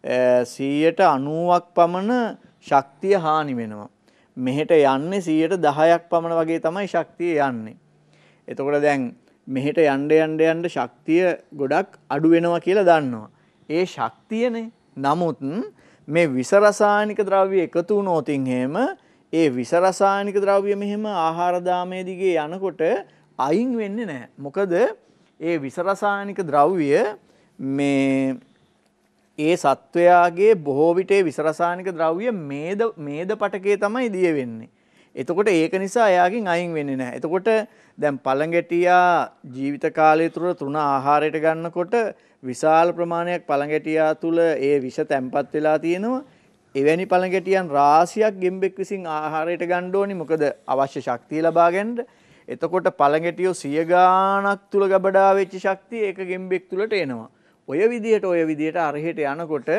100%ක් පමණ ශක්තිය හානි වෙනවා. මෙහෙට යන්නේ 110ක් පමණ වගේ තමයි ශක්තිය යන්නේ. එතකොට දැන් මෙහෙට යන්න යන්න යන්න ශක්තිය ගොඩක් අඩු වෙනවා කියලා දන්නවා. ඒ ශක්තියනේ. නමුත් මේ විස රසායනික ද්‍රව්‍ය එකතු වුණොත් එහෙම ඒ විස රසායනික ද්‍රව්‍ය මෙහෙම ආහාර දාමයේ දිගේ යනකොට අයින් වෙන්නේ නැහැ. මොකද ඒ විස රසායනික ද්‍රව්‍ය මේ ඒ සත්වයාගේ බොහෝ විට ඒ විස රසායනික ද්‍රව්‍ය මේද මේද පටකේ තමයි දිය වෙන්නේ. එතකොට ඒක නිසා එයාගෙන් අයින් වෙන්නේ නැහැ. එතකොට දැන් පළඟැටියා ජීවිත කාලය තුර තුන ආහාරයට ගන්නකොට විශාල ප්‍රමාණයක් පළඟැටියා තුළ ඒ විෂ තැම්පත් වෙලා තියෙනවා. එවැනි පළඟැටියන් රාශියක් ගෙම්බෙක් විසින් ආහාරයට ගන්න ඕනි. මොකද අවශ්‍ය ශක්තිය ලබා ගන්න. එතකොට පළඟැටියෝ සිය ගාණක් තුල ගබඩා වෙච්ච ශක්තිය ඒක ගෙම්බෙක් තුලට එනවා. ඔය විදියට ඔය විදියට අරහෙට යනකොට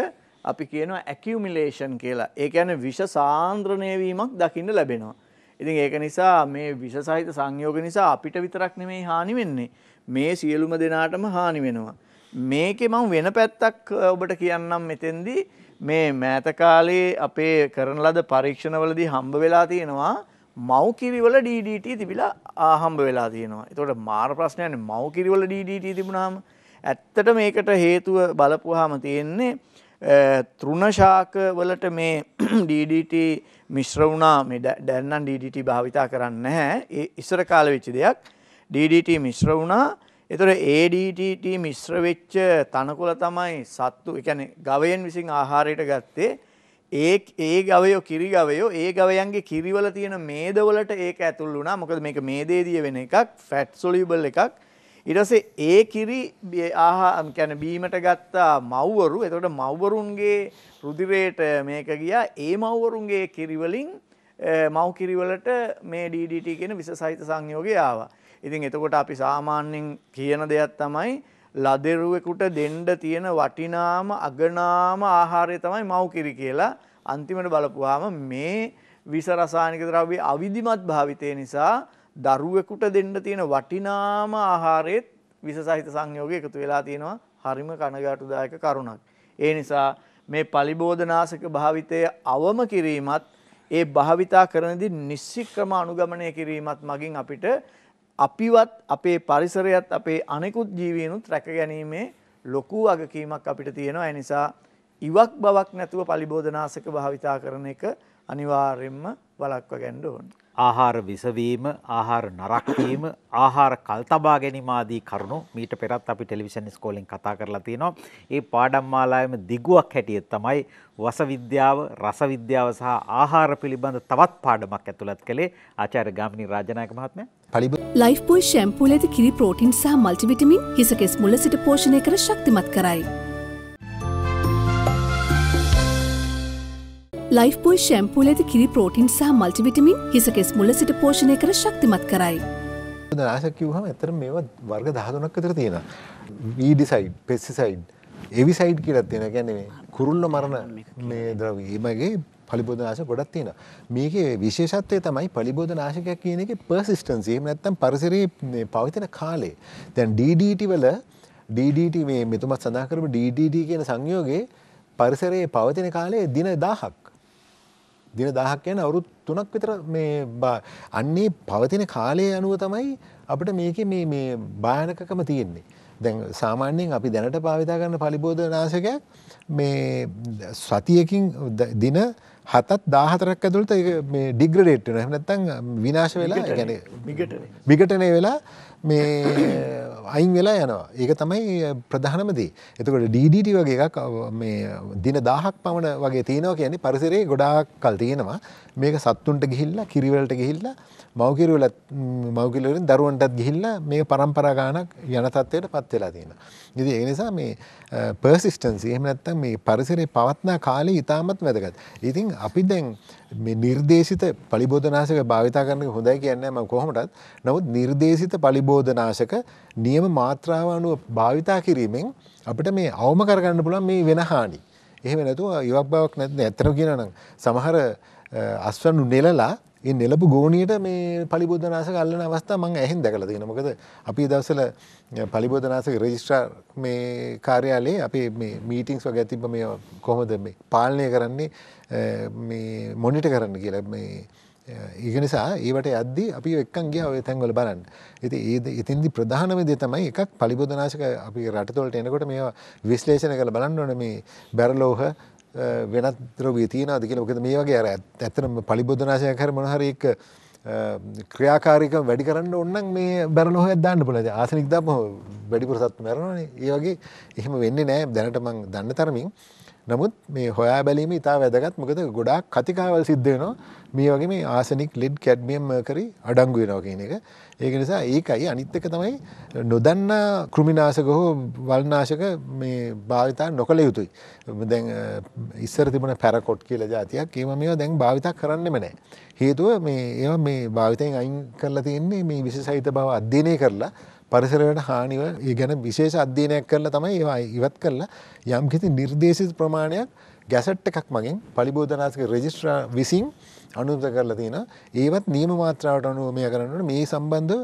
අපි කියනවා ඇකියුමිලේෂන් කියලා. ඒ කියන්නේ විෂ සාන්ද්‍රණය වීමක් දකින්න ලැබෙනවා. ඉතින් ඒක නිසා මේ විෂ සහිත සංයෝග නිසා අපිට විතරක් නෙමෙයි හානි වෙන්නේ. මේ සියලුම දෙනාටම හානි වෙනවා. මේකේ මම වෙන පැත්තක් ඔබට කියන්නම් මෙතෙන්දී මේ මෑත කාලේ අපේ කරන ලද පරීක්ෂණවලදී හම්බ වෙලා තියෙනවා මව්කිරිවල DDT තිබිලා හම්බ වෙලා තියෙනවා. ඒතකොට මාර ප්‍රශ්නයන්නේ මව්කිරිවල DDT තිබුණාම ඇත්තට මේකට හේතුව බලපුවාම තියෙන්නේ තෘණශාක වලට මේ DDT මිශ්‍ර වුණා මේ දැන් නම් DDT භාවිතා කරන්නේ නැහැ. ඒ ඉස්සර කාලේ වෙච්ච දෙයක්. DDT මිශ්‍ර වුණා එතකොට ADTT මිශ්‍ර වෙච්ච තනකොළ තමයි සත්තු ඒ කියන්නේ ගවයන් විසින් ආහාරයට ගත්තේ ඒ ඒ ගවයෝ කිරි ගවයෝ ඒ ගවයන්ගේ කිරිවල තියෙන මේදවලට ඒක ඇතුල් වුණා. මොකද මේක මේදේදී වෙන එකක් ෆැට් සොලියබල් එකක්. ඊට පස්සේ ඒ කිරි ආහා කියන්නේ බීමට ගත්ත මව්වරු. එතකොට මව්වරුන්ගේ රුධිරයට මේක ගියා. ඒ මව්වරුන්ගේ කිරි වලින් මව් කිරි වලට මේ DDT කියන විස සහිත සංයෝගය ආවා. ඉතින් එතකොට අපි සාමාන්‍යයෙන් කියන දෙයක් තමයි ලදෙරුවෙකුට දෙන්න තියෙන වටිනාම අගනාම ආහාරය තමයි මව්කිරි කියලා අන්තිමට බලපුවාම මේ විස රසායනික ද්‍රව්‍ය අවිධිමත් භාවිතය නිසා දරුවෙකුට දෙන්න තියෙන වටිනාම ආහාරයේත් විස සහිත සංයෝගය එකතු වෙලා තියෙනවා හරිම කනගාටුදායක කරුණක්. ඒ නිසා මේ පලිබෝධනාශක භාවිතය අවම කිරීමත් ඒ භාවිතා කරනදී නිශ්චික්‍රම අනුගමනය කිරීමත් මගින් අපිට අපිවත් අපේ පරිසරයත් අපේ අනෙකුත් ජීවීනුත් රැක ගැනීමේ ලොකු අගකීමක් අපිට තියෙනවා. ඒ නිසා ඉවක් බවක් නැතුව පලිබෝධනාශක භාවිතා කරන එක අනිවාර්යෙන්ම වළක්වා ගන්න ඕනේ. ආහාර විසවීම ආහාර නරක්වීම ආහාර කල් තබා ගැනීම ආදී කරුණු මීට පෙරත් අපි ටෙලිවිෂන් ස්කෝලෙන් කතා කරලා තියෙනවා. ඒ පාඩම් මාලාවේම දිගුවක් හැටියට තමයි වස විද්‍යාව, රස විද්‍යාව සහ ආහාර පිළිබඳ තවත් පාඩමක් ඇතුළත් කළේ ආචාර්ය ගාමිණී රාජනායක මහත්මයා. ලයිෆ් බෝයි ෂැම්පූ ලෙද කිරි ප්‍රෝටීන් සහ මල්ටිවිටමින් හිස කෙස් මුල සිට පෝෂණය කර ශක්තිමත් කරයි. ලයිෆ්බෝයි ශැම්පූල ඇති කිරි පෝටින් සහ මල්ටිවිටමින් හිසකෙස් මුල සිට පෝෂණය කර ශක්තිමත් කරයි. නාශක කිව්හම ඇතර මේවා වර්ග දහතුනක් අතර තියෙන. වීඩිසයිඩ් පෙස්සිසයිඩ් එවිසයිඩ් කියලත් තියෙන ගැනේ කුරුල්ල මරණ මේ ද්‍රව ඒමගේ පලිබෝධනාශ ගොඩත් තියෙන. මේකේ විශේෂත්වය තමයි පලිබෝධනාශකයක් කියන එක පර්සිස්ටන්සේ නැත්තම් පරිසරයේ පවතින කාලේ. දැන් DDT වල DDT මේ මෙතුමත් සඳහකරම DDT කියන සංයෝගේ පරිසරයේ පවතින කාලේ දින දාහක්. දින දහක් යන අවුරුත් තුනක් විතර මේ අන්නේ පවතින කාලය අනුව තමයි අපට මේක මේ භායනකකම තියෙන්නේ. දැන් සාමාන්‍යයෙන් අපි දැනට පාවිතා කරන්න පලිබෝධ නාසකයක් මේ සතියකින් දින හතත් දාහතරක් ඇතුළට මේ ඩිග්‍රඩේට් වෙනවා. එහෙම නැත්නම් විනාශ වෙලා يعني විඝටනය වෙලා මේ අයින් වෙලා යනවා. ඒක තමයි ප්‍රධානම දේ. එතකොට DDT වගේ එකක් මේ දින 1000ක් පමණ වගේ තියෙනවා කියන්නේ පරිසරයේ ගොඩාක් කල් තියෙනවා. මේක සත්තුන්ට ගිහිල්ලා කිරිවලට ගිහිල්ලා මව්කිරවල මව්කිරවලින් දරුවන්ටත් ගිහිල්ලා මේ પરම්පරා ගානක් යන තත්ත්වයට පත් වෙලා තියෙනවා. ඉතින් ඒ නිසා මේ persistence එහෙම නැත්නම් මේ පරිසරේ පවත්නා කාලය ඉතාමත් වැදගත්. ඉතින් ඉතින් අපි දැන් නිර්දේශිත පලිබෝධනාශක භාවිතා කරනක හොඳයි කියන්න ම කොහොමටත් නමුත් නිර්දේශිත පලිබෝධනාශක නියම මාත්‍රාව අනුව භාවිතා කිරීමෙන් අපිට මේ අවම කරගන්න පුළන් මේ වෙන හානි. එහෙම නැතුව ඉවක් බවක් නැත්න ඇතර කියනනම් සමහර අස්වන්නු නෙලලා ඒ නෙලපු ගෝනියට මේ පලිබෝධනාසක අල්ලන අවස්ථා මං ඇහෙන් දැකලා තියෙන මොකද අපි දවසල පලිබෝධනාසක රෙජිස්ට්‍රා මේ කාර්යාලයේ අපි මේ මීටිංස් වගේ තිබ්බ මේ කොහොමද මේ පාලනය කරන්නේ මේ මොනිට කරන්න කියලා මේ ඒක නිසා ඒවට අද්දි අපි එක්කන් ගියා ඔය තැන්වල බලන්න. ඉතින් ඒ ඉතින්දි ප්‍රධානම දේ තමයි එකක් පලිබෝධනාශක අපි රටතොලට එනකොට මේවා විශ්ලේෂණය කරලා බලන්න ඕනේ මේ බැරලෝහ වෙනත් ද්‍රවී තියනද කියලා මොකද මේ වගේ අර ඇත්තනම පලිබුද්ධනාශය කර මොනහර එක ක්‍රියාකාරික වැඩි කරන්න ඔන්නන් මේ බැරලොහය දන්න පුලද ආසනික් දම වැඩිපුරසත් මැරණනේ ඒ වගේ එහෙම වෙන්න නෑ දැනට මං දන්න තරමින් නමුත් මේ හොයා බැලීම ඉතා වැදගත් මොකද ගොඩාක් කතිකාවල් සිද්ධයනවා මේ වගේ මේ ආසනික් ලිඩ් කැඩ්මියම් කරි අඩංගු වෙනවා කියන එක ඒක නිසා ඒකයි අනිත් එක තමයි නොදන්න කෘමිනාශක හෝ වල්නාශක මේ භාවිතා නොකළ යුතුයි දැන් ඉස්සර තිබුණ පැරකොට් කියලා જાතියක් ඒව මේවා දැන් භාවිතා කරන්නෙම නැහැ හේතුව මේ ඒවා මේ භාවිතයෙන් අයින් කරලා තියෙන්නේ මේ විශේෂයිත බව අධ්‍යයනය කරලා පරිසරයට හානිව ඒ ගැන විශේෂ අධ්‍යයනයක් කරලා තමයි ඒවා ඉවත් කරලා යම් කිසි නිර්දේශිත ප්‍රමාණයක් ගැසට් එකක් මගින් පලිබෝධනාසික රෙජිස්ට්‍රා විසින් අනුත කරලා තියෙනවා. ඒවත් නියම මාත්‍රාවට අනුව මෙය කරනකොට මේ සම්බන්ධව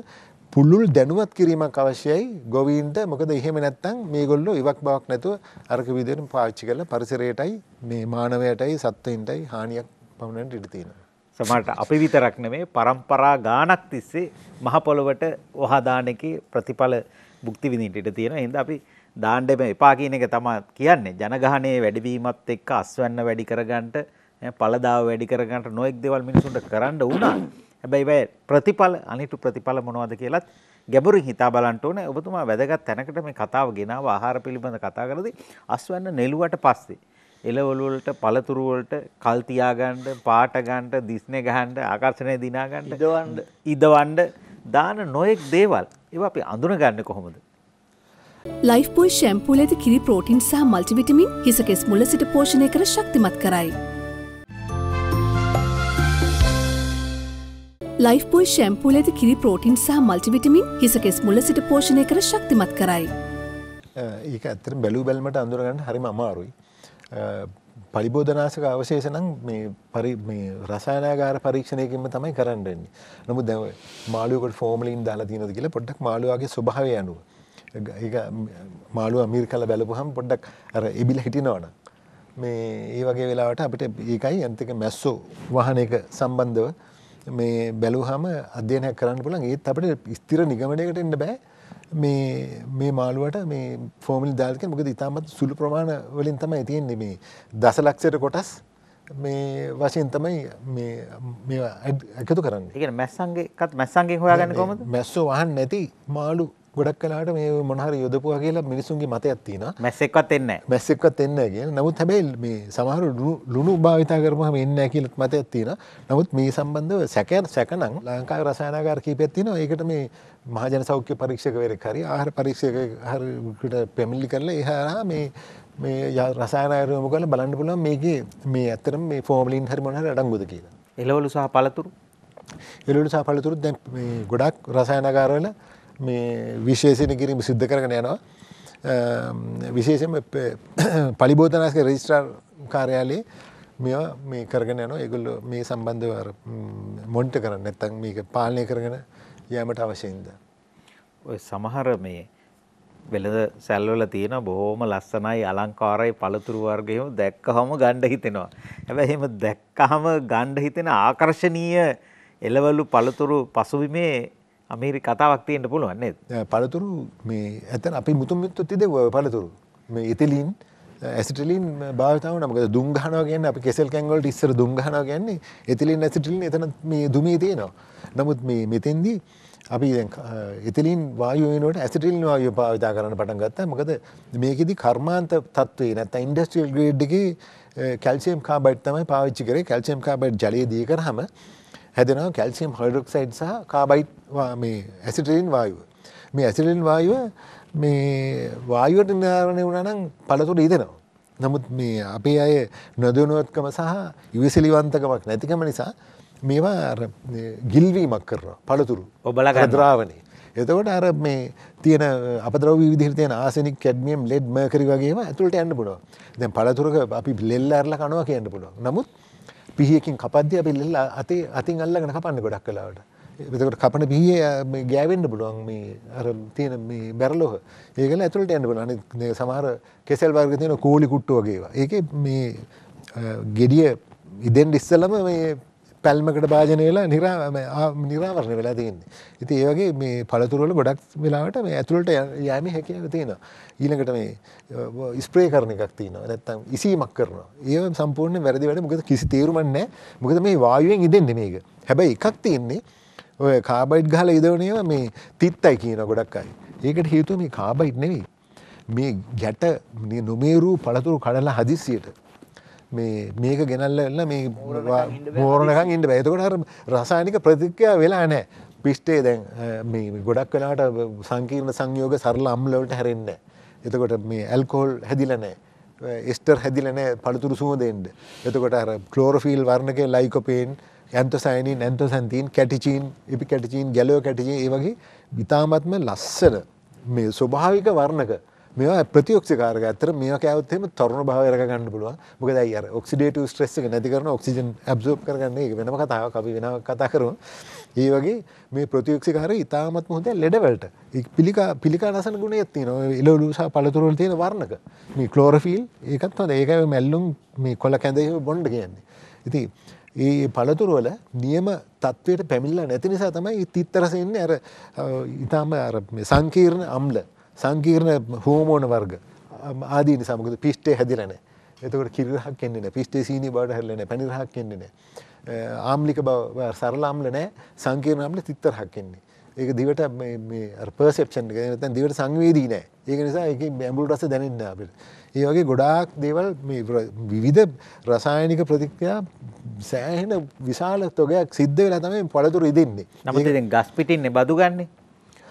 පුළුල් දැනුවත් කිරීමක් අවශ්‍යයි ගොවීන්ට මොකද එහෙම නැත්තම් මේගොල්ලෝ ඉවක් බවක් නැතුව අරක විදිහට පාවිච්චි කරලා පරිසරයටයි මේ මානවයටයි සත්වයින්ටයි හානියක් පමුණුවන්නට ඉඩ තියෙනවා. සමට අපි විතරක් නෙමේ පරම්පරා ගානක් තිස්සේ මහපොළොවට වහදාන එකේ ප්‍රතිඵල භුක්ති විඳින්න ඉඩ තියෙනවා. එහෙනම් අපි දාණ්ඩෙම එපා කියන එක තමයි කියන්නේ. ජනගහනයේ වැඩිවීමත් එක්ක අස්වැන්න වැඩි කරගන්නට, පළදාව වැඩි කරගන්නට නොඑක් දේවල් මිනිසුන්ට කරන්න උනා. හැබැයි මේ ප්‍රතිඵල අනිතු ප්‍රතිඵල මොනවද කියලත් ගැඹුරින් හිතා බලන්න ඕනේ. ඔබතුමා වැදගත් තැනකට මේ කතාව ගෙනාව ආහාර පිළිබඳ කතා කරද්දී අස්වැන්න නෙළුවට පස්සේ එලවලුවලට පළතුරුවලට කල් තියාගන්න පාට ගන්නට දිස්නේ ගහන්න ආකර්ෂණය දිනා ගන්න ඉදවන්න ඉදවන්න දාන නොයෙක් දේවල් ඒවා අපි අඳුනගන්නේ කොහොමද ලයිෆ්බෝයි ෂැම්පූ ලෙද කිරි ප්‍රෝටීන් සහ මල්ටිවිටමින් හිස කෙස් මුල සිට පෝෂණය කර ශක්තිමත් කරයි ලයිෆ්බෝයි ෂැම්පූ ලෙද කිරි ප්‍රෝටීන් සහ මල්ටිවිටමින් හිස කෙස් මුල සිට පෝෂණය කර ශක්තිමත් කරයි ඒක ඇත්තට බැලූ බැල්මට අඳුරගන්න හරිම අමාරුයි පලිබෝධනාසක අවශේෂනම් මේ රසායනාගාර පරීක්ෂණයකින්ම තමයි කරන්නන්නේ. නමු දැ මාලුවකට ෆෝමලින් දාලා තියනද කියලා පොඩ්ඩක් මාලුවගේ ස්වභාවය අනුව. මාළුව අමීර් කල බැලපුහම් පොඩ්ඩක් අර එබිල හිටිනවන. මේ ඒ වගේ වෙලාවට අපිට ඒකයි ඇන්තික මැස්සෝ වහන එක සම්බන්ධව මේ බැලූහම අධ්‍යනයක් කරන්න පුළන් ඒත් අපට ස්තිර නිගමනයකට එන්න බෑ මේ මේ මාළුවට මේ ෆෝමිල් දාල්ක මොකද ඉතාමත් සුළු ප්‍රමාණ වලින් තමයි තියෙන්නේ මේ දසලක්ෂයට කොටස් මේ වශයෙන් තමයි මේ ඇකතු කරන්න එක මැස්සන්ගේ කත් මැස්සන්ගේ හොයාගන්න කොමද මැස්සෝ වහන් නැති මාළු ගොඩක් කලාට මේ මොනහර යොදපුවා කියලා මිනිසුන්ගේ මතයක් තියෙන මැස්සෙක්වත් එන්න මැස්සෙක්වත් එන්න කිය නමුත් හැබැයි මේ සමහර ලුණු භාවිතා කරමහම එන්න කියලත් මතයක් තියෙන නමුත් මේ සම්බන්ධව සැකන් සැකනං ලංකා රසායනාකාර කීපයක් තියෙන ඒකට මේ මහජන සෞඛ්‍ය පරීක්ෂකවරෙක් හරි ආහාර පරීක්ෂක හරිට පැමිල්ලි කරලා එහා මේ මේ රසායනායරයම කල බලන්න පුළුවන් මේකේ මේ ඇත්තරම මේ ෆෝමලින් හරි මොනහර අඩංගුද කියලා එලවලු සහ පළතුරු එලවලු සහ පළතුරු දැන් ගොඩක් රසායනාකාරවල මේ විශේෂණ කිරීම සිද්ධ කරගෙන යනවා විශේෂම පලිබෝධනාස්ක රෙජිස්ට්‍රාර් කාර්යාලයේ මෙ මේ කරගෙන යන ඒගොල්ල මේ සම්බන්ධව මොන්ට කරන්න නැත්තන් මේක පාලනය කරගෙන යෑමට අවශයෙන්ද. ඔය සමහර මේ වෙළඳ සැල්වල තියෙන බොහෝම ලස්සනයි අලංකාරයි පළතුරු වර්ගයම දැක්කහම ගණ්ඩ හිතෙනවා. හැබැයි එහෙම දැක්කහම ගණ්ඩ හිතෙන ආකර්ශනීය එළවලු පළතුරු පසුබිමේ අමේරි කතාවක් තියෙන්ට පුළුවන් නේද පළතුරු මේ ඇතන අපි මුතුමිත්තු තිදෙව පළතුරු මේ ඉතිලින් ඇසිටලින් භාවිතාව නමක දුම්ගහනව කියන්න අපි කෙසල් කැංගලට ඉස්සර දුම්ගහනව කියන්නේ එතිලින් ඇසිටලින් එතන මේ දුමේ තියෙනවා නමුත් මේ මෙතෙන්දී අපි ඉතිලින් වායුවෙනුවට ඇසිටිල් වායුව පාවිතා කරන්න පටන් ගත්තා මොකද මේකෙදි කර්මාන්ත තත්වේ නැත්ත ඉන්ඩස්ට්‍රියල් ග්‍රේඩ්ඩගේ කැල්සියම් කාබයිට් තමයි පාවිච්චි කරේ කැල්සියම් කාබයිට් ජලය දී කරහම හැදෙනවා කැල්සියම් හයිඩ්‍රොක්සයිඩ් සහ කාබයිට් මේ ඇසිටලින් වායුව. මේ ඇසිටලින් වායුව මේ වායුවට නිර්ධාරණය වුණා නම් පළතුරු ඉදෙනවා. නමුත් මේ අපේ අය නොදනුවත්කම සහ ඉවසිලිවන්තකමක් නැතිකම නිසා මේවා ගිල්වීමක් කරනවා පළතුරු ඔබල ගද්‍රාවනේ. එතකොට අර මේ තියෙන අපද්‍රව විදිහට තියෙන ආසෙනික් කැඩ්මියම් ලෙඩ් මර්කරි වගේම ඇතුළට යන්න පුළුවන්. දැන් පළතුරක අපි ලෙල්ල අරලා කනවා කියන්න පුළුවන්. නමුත් පිහයකින් කපද්‍ය අපි ල්ල අතේ අතින් අල්ලගෙන කපන්න ගොඩක් කලාවට එතකට කපන පිහිය ගෑවෙන්ඩ පුළුවන් මේ අර තියෙන මේ බැරලොහ ඒකල ඇතුළට ඇන්න පුල අනි සමහර කෙසල් වර්ග තියෙන කෝලි කුට්ටුවගේවා ඒක මේ ගෙඩිය ඉදෙන් ඉස්සලම මේ පැල්මකට භාජන වෙලා නිරාවරණ වෙලා තියන්නේ. ඉති ඒවගේ මේ පළතුරවල ගොඩක් වෙලාවට මේ ඇතුළට යෑම හැකිව තියෙනවා. ඊළඟට මේ ස්ප්‍රේ කරන එකක් තියනවා නැත්තම් ඉසීමක් කරනවා ඒ සම්පූර්ණ වැරදි වැඩ මොකද කිසි තේරුමන්න මොකද මේ වායුවෙන් ඉදෙන්න්න මේක හැබැයි එකක් තියන්නේ ඔය කාබයිට් ගහල ඉදවනව මේ තිත්තයි කියන ගොඩක් අයි. ඒකට හේතු මේ කාබයිට් නෙවී. මේ ගැට නොමේරූ පළතුරු කඩලා හදිස්සියට මේ මේක ගෙනල්ලල මේ මෝරණකන් ඉන්න බෑතකොට හර රසායනික ප්‍රතික්‍යා වෙලා නෑ පිෂ්ටේ දැන් ගොඩක් වෙලාට සංකීර්ණ සංයෝග සරල අම්ලවලට හැරෙන්න එතකොට මේ ඇල්කෝල් හැදිලනෑ ස්ටර් හැදිලන පළතුරු සුවදෙන්ට එතකොට අර කලෝරෆිල් වර්ණක ලයිකොපේන් ඇන්තසයිනින් ඇන්තසන්තිීන් කැටිචීන් එපි කැටිචීන් ගැලෝ කැටිචී ඒ වගේ ඉතාමත්ම ලස්සන මේ ස්වභාවික වර්ණක මේ ප්‍රතියක්ෂකාරග අතර මේ කෑවත්තෙම තරුණ භාවරක ගන්න පුළුව මොකද අයි ඔක්සිඩේට ස්ට්‍රෙස් එක නැති කරන ඔක්සිජන් ඇබ්සෝප් කරගන්න එක වෙනම කතාව අපි වෙන කතා කරු ඒ වගේ මේ ප්‍රතියක්ෂකාර ඉතාමත් හොඳ ලෙඩවලට පිළිකා පිළිකා රසන ගුණ ඇත්ති නො එලලුසා පළතුරල් තියෙන වර්ණක මේ කලෝරෆිල් ඒකත් හොඳ ඒක මැල්ලුම් මේ කොල කැඳව බොන්්ඩ කියන්නේ ඉති ඒ පළතුරුවල නියම තත්ත්වයට පැමිල්ලා නැති නිසා තමයි තිත්තරසෙන්නේ ඇර ඉතාම සංකීර්ණ අම්ල සංකීර්ණ හෝමෝන වර්ග ආදීන සමකද පිෂ්ටේ හැදිලනෑ එතකට කිරිරහක් කෙන්නෙන පිස්ටේ සීනී බවට හැල්ලන පැනිරහක් කෙන්නෙන ආම්ලික බව සරලාම්ල නෑ සංකීර්ණම්ල තිත්තරහක් කෙන්නේ ඒක දිවට පර්සෙප්ෂන් තැන් දිවට සංවේදී නෑ ඒක නිසා එක බැඹුල් රස දැනෙන්න අපට ඒ වගේ ගොඩාක් දේවල් විවිධ රසායනික ප්‍රතික්තියා සෑහෙන විශාල තොගයක් සිද්ධ වෙලා තමයි පළතුර ඉදින්නේ නමති ගස් පිටින්නේ බදුගන්නේ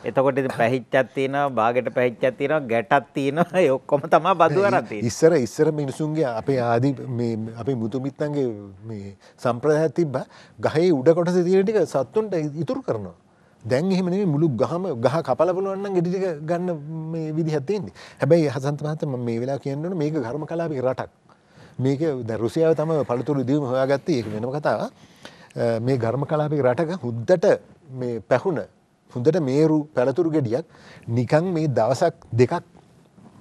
එතකොට ඉතින් පැහිච්චක් තියෙනවා, බාගෙට පැහිච්චක් තියෙනවා, ගැටක් තියෙනවා. ඒ ඔක්කොම තමයි බදු අරන් තියෙන්නේ. ඉස්සර ඉස්සර මිනිසුන්ගේ අපේ ආදි මේ අපේ මුතු මිත්තන්ගේ මේ සම්ප්‍රදාය තිබ්බා ගහේ උඩ කොටසේ තියෙන ටික සත්තුන්ට ඉතුරු කරනවා. දැන් එහෙම නෙමෙයි මුළු ගහම ගහ කපලා බලන්න නම් ගෙඩි ටික ගන්න මේ විදිහක් තියෙන්නේ. හැබැයි හසන්ත මහත්තයා මම මේ වෙලාව කියන්න ඕනේ මේක ඝර්ම කලාපේ රටක්. මේක දැන් රුසියාව තමයි පළතුරු දීම හොයාගත්තේ ඒක වෙනම කතාවක්. මේ ඝර්ම කලාපේ රටක හුද්දට මේ පැහුණ හොඳට මේරු පැළතුරු ගෙඩියක් නිකං මේ දවසක් දෙකක්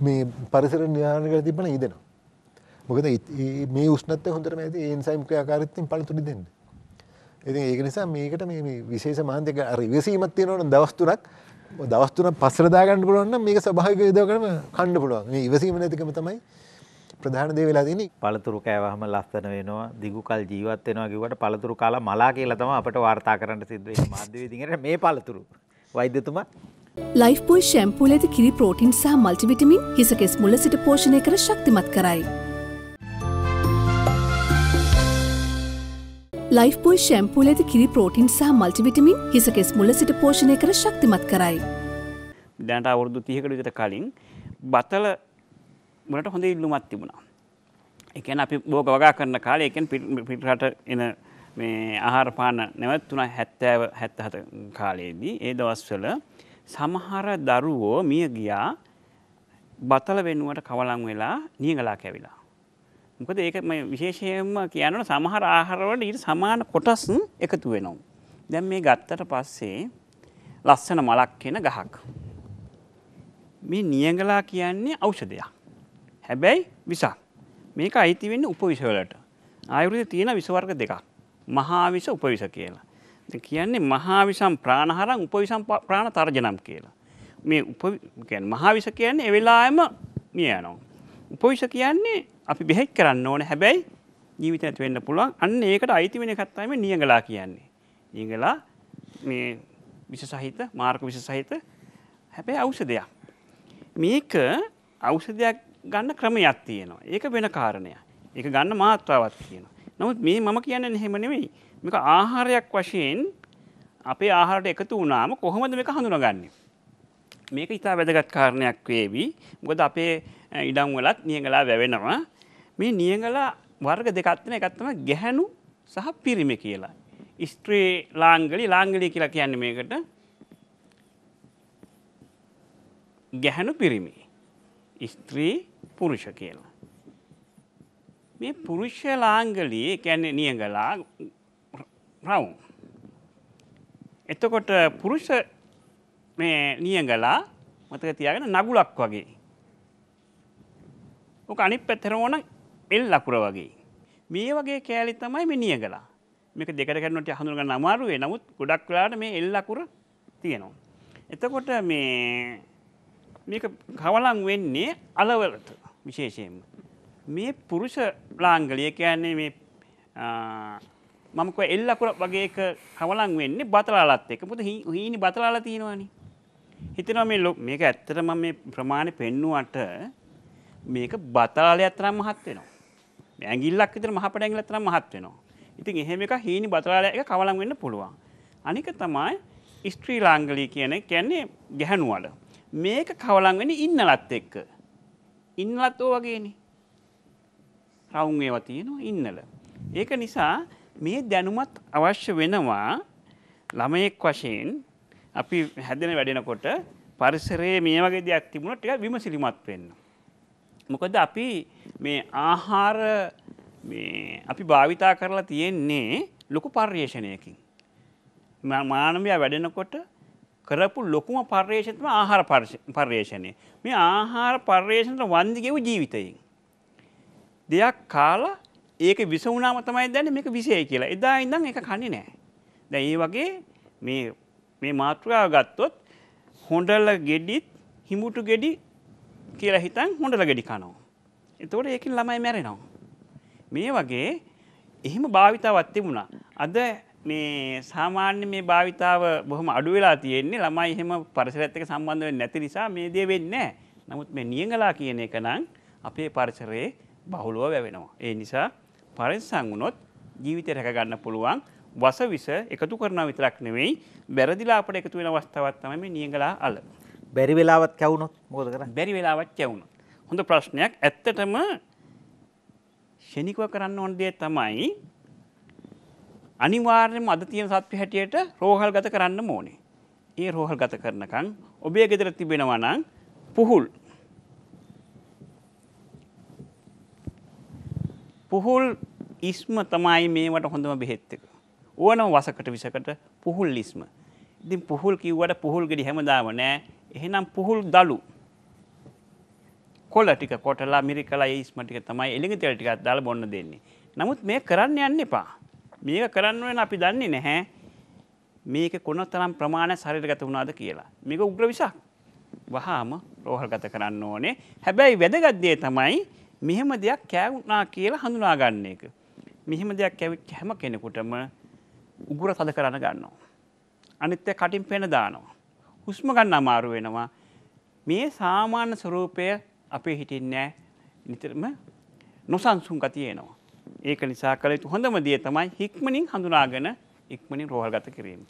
මේ පරිසර නිධාන කර තිබන ඉදෙනවා. මොකද මේ උස්නත්ත හොඳට ඇති ඒන්සයිම් ක්‍රයාකාරත්තින් පළතුරි දෙන්න. ඉති ඒක නිසා මේකට මේ විශේෂ මාන්තක රිවසීමත්තිය නොන දවස්තුරක් දවස්තුන පස්සරදාගන්න පුළුවන්න මේක සභාග යදකරම කණ්ඩ පුළුවන් මේ ඉවසීම නැතිකම තමයි ප්‍රධාන දේ වෙලා දෙන පළතුරු කෑවහම ලස්සන වෙනවා දිගුකල් ජීවත් වෙනවා කිව්වට පළතුරු කාලා මලා කියලා තමයි අපට වාර්තා කරන්න සිද්ධ වෙන්නේ මාධ්‍ය වේදිකේට මේ පළතුරු වෛද්‍යතුමා ලයිෆ්බෝයි ශැම්පූල ඇති කිරි ප්‍රෝටින් සහ මල්ටිවිටමින් හිසකෙස් මුල සිට පෝෂණය කර ශක්තිමත් කරයි. ලයිෆ්බෝයි ශැම්පූල ඇති කිරි ප්‍රෝටින් සහ මල්ටිවිටමින් හිසකෙස් මුල සිට පෝෂණය කර ශක්තිමත් කරයි. දැනට අවුරුදු තියකට විතර කලින් බතල මට හොඳ ඉල්ලුමත් තිබුණා. එකන අපි බෝග වගා කරන කාලය එකෙන් පිටරට එන මේ ආහාරපාන නැවත්තුන හැත්තෑව හැත්තහත කාලයේදී ඒ දවස්වල සමහර දරුවෝ මිය ගියා බතල වෙනුවට කවලං වෙලා නියගලා කැවිලා. මොකද ඒක විශේෂයෙන්ම කියනට සමහර ආහාරවලට ඊට සමාන කොටස් එකතු වෙනවා. දැන් මේ ගත්තට පස්සේ ලස්සන මලක් කෙන ගහක්. මේ නියගලා කියන්නේ අෞෂධයක්. හැබැයි විසක්. මේක අයිතිවෙන්න උපවිශවලට. ආයුරුද තියෙන විසවර්ග දෙකක්. මහාවිස උපවිස කියලා. කියන්නේ මහාවිසම් ප්‍රාණහරං උපවිසම් ප්‍රාණ තර්ජනම් කියලා. මේ මහාවිස කියන්නේ එවෙලාම මිය යනවා. උපවිස කියන්නේ අපි බෙහෙත් කරන්න ඕන හැබැයි ජීවිත ඇති වෙන්න පුළුවන් අන්න ඒකට අයිති වෙන එකක් තමයි නියඟලා කියන්නේ. නියඟලා මේ විස සහිත මාර්ග විස සහිත හැබැයි ඖෂධයක්. මේක ඖෂධයක් ගන්න ක්‍රමයක් තියෙනවා. ඒක වෙන කාරණයක්. ඒක ගන්න මාත්‍රාවක් තියෙනවා. නමුත් මේ මම කියන්නේ එහෙම නෙමෙයි. මේක ආහාරයක් වශයෙන් අපේ ආහාරයට එකතු වුණාම කොහොමද මේක හඳුනාගන්නේ? මේක ඉතා වැදගත් කාරණයක් වේවි. මොකද අපේ ඉඩම් වලත් නියඟලා වැවෙනවා. මේ නියඟලා වර්ග දෙකක් තියෙන එකක් තමයි ගැහැණු සහ පිරිමි කියලා. ස්ත්‍රී ලාංගලි ලාංගලි කියලා කියන්නේ මේකට ගැහැණු පිරිමි. ස්ත්‍රී පුරුෂ කියලා. මේ පුරුෂ ලාංගලී කැන නියගලා රවුම්. එතකොට පුරුෂ මේ නියගලා මතක තියාගෙන නගුලක් වගේ. ඕක අනිත් පැත්තර ඕන එල් ලකුර වගේ. මේ වගේ කෑලි තමයි මේ නියගලා. මේක දෙකට කරනට හඳුනගන්න අමාරුවේ නමුත් ගොඩක් වෙලාට මේ එල් ලකුර තියෙනවා. එතකොට මේ මේක කවලම් වෙන්නේ අලවලට විශේෂයෙන්ම. මේ පුරුෂ ලාංගලිය කියන්නේ මේ මමක එල්ලකුර වගේ කවලන් වෙන්න බතලාලත් එක පුද හීනි බතලාලා තියෙනවානි. හිතනවා මේ ලොක් මේක ඇත්තට ම මේ ප්‍රමාණය පෙන්නුවට මේක බතලාලයක් තරම් මහත් වෙනවා. ඇගිල්ලක් විතර මහ පැඩැගිල්ල තරම් මහත් වෙනවා. ඉතින් එහෙම එක හීනි බතලාල එක කවලන් වෙන්න පුළුවන්. අනික තමයි ස්ත්‍රී ලාංගලී කියන කියන්නේ ගැහැනුවල. මේක කවලන් වෙන ඉන්නලත් එක්ක. ඉන්නලත් ඕ වගේනේ. රවුම් ඒවා තියෙනවා ඉන්නල. ඒක නිසා මේ දැනුමත් අවශ්‍ය වෙනවා ළමයෙක් වශයෙන් අපි හැදෙන වැඩෙනකොට පරිසරයේ මේ වගේ දෙයක් තිබුණොත් ටිකක් විමසිලිමත් වෙන්න. මොකද අපි මේ ආහාර මේ අපි භාවිතා කරලා තියෙන්නේ ලොකු පර්යේෂණයකින්. මානවයා වැඩෙනකොට කරපු ලොකුම පර්යේෂණ තමයි ආහාර පර්යේෂණය. මේ ආහාර පර්යේෂණයට වන්දි ගෙව ජීවිතයෙන්. දෙයක් කාලා ඒක විස වුණාම තමයි දැන්නේ මේක විසයයි කියලා. එදා ඉඳන් ඒක කන්නේ නැහැ. දැන් ඒ වගේ මේ මේ මාත්‍රකාව ගත්තොත් හොඬල ගෙඩිත් හිමුටු ගෙඩි කියලා හිතන් හොඬල ගෙඩි කනවා. එතකොට ඒකෙන් ළමයි මැරෙනවා. මේ වගේ එහෙම භාවිතාවක් තිබුණා. අද මේ සාමාන්‍ය මේ භාවිතාව බොහොම අඩු වෙලා තියෙන්නේ ළමයි එහෙම පරිසරයත් එක්ක සම්බන්ධ වෙන්නේ නැති නිසා මේ දේ වෙන්නේ නැහැ. නමුත් මේ නියඟලා කියන එක නම් අපේ පරිසරයේ බහුලුව වැවෙනවා. ඒ නිසා පරිස්සං වුණොත් ජීවිතය රැකගන්න පුළුවන් වස විස එකතු කරන විතරක් නෙවෙයි බැරදිලා අපට එකතු වෙන අවස්ථාවක් තමයි මේ නියඟලා අල. බැරි වෙලාවත් කැවුනොත් මොකද කරන්නේ? බැරි වෙලාවත් කැවුනොත්. හොඳ ප්‍රශ්නයක්. ඇත්තටම ශනිකව කරන්න ඕන දේ තමයි අනිවාර්යෙන්ම අද තියෙන සත්ව හැටියට රෝහල් ගත කරන්න ඕනේ. ඒ රෝහල් ගත කරනකම් ඔබේ ගෙදර තිබෙනවා නම් පුහුල් පුහුල් ඉස්ම තමයි මේවට හොඳම බෙහෙත්තක. ඕනම වසකට විසකට පුහුල් ඉස්ම. ඉතින් පුහුල් කිව්වට පුහුල් ගෙඩි හැමදාම නෑ එහෙනම් පුහුල් දළු. කොල ටික කොටලා මිරිකලා ඉස්ම ටික තමයි එළිඟ තෙල් ටිකක් දාලා බොන්න දෙන්නේ. නමුත් මේ කරන්න යන්න එපා. මේක කරන්න වෙන අපි දන්නේ නැහැ. මේක කොනතරම් ප්‍රමාණයක් ශරීරගත වුණාද කියලා. මේක උග්‍ර විසක්. වහාම රෝහල්ගත කරන්න ඕනේ. හැබැයි වැදගත් දේ තමයි මෙහෙම දෙයක් කෑවුනා කියලා හඳුනාගන්න එක. මෙහෙම දෙයක් ඇවිත් හැම කෙනෙකුටම උගුර සද කරන්න ගන්නවා. අනිත්‍ය කටින් පෙන දානවා. හුස්ම ගන්න අමාරු වෙනවා. මේ සාමාන්‍ය ස්වරූපය අපේ හිටින්නේ නිතරම නොසන්සුන් ගතිය එනවා. ඒක නිසා කළ යුතු හොඳම දේ තමයි හික්මනින් හඳුනාගෙන ඉක්මනින් රෝහල්ගත කිරීම.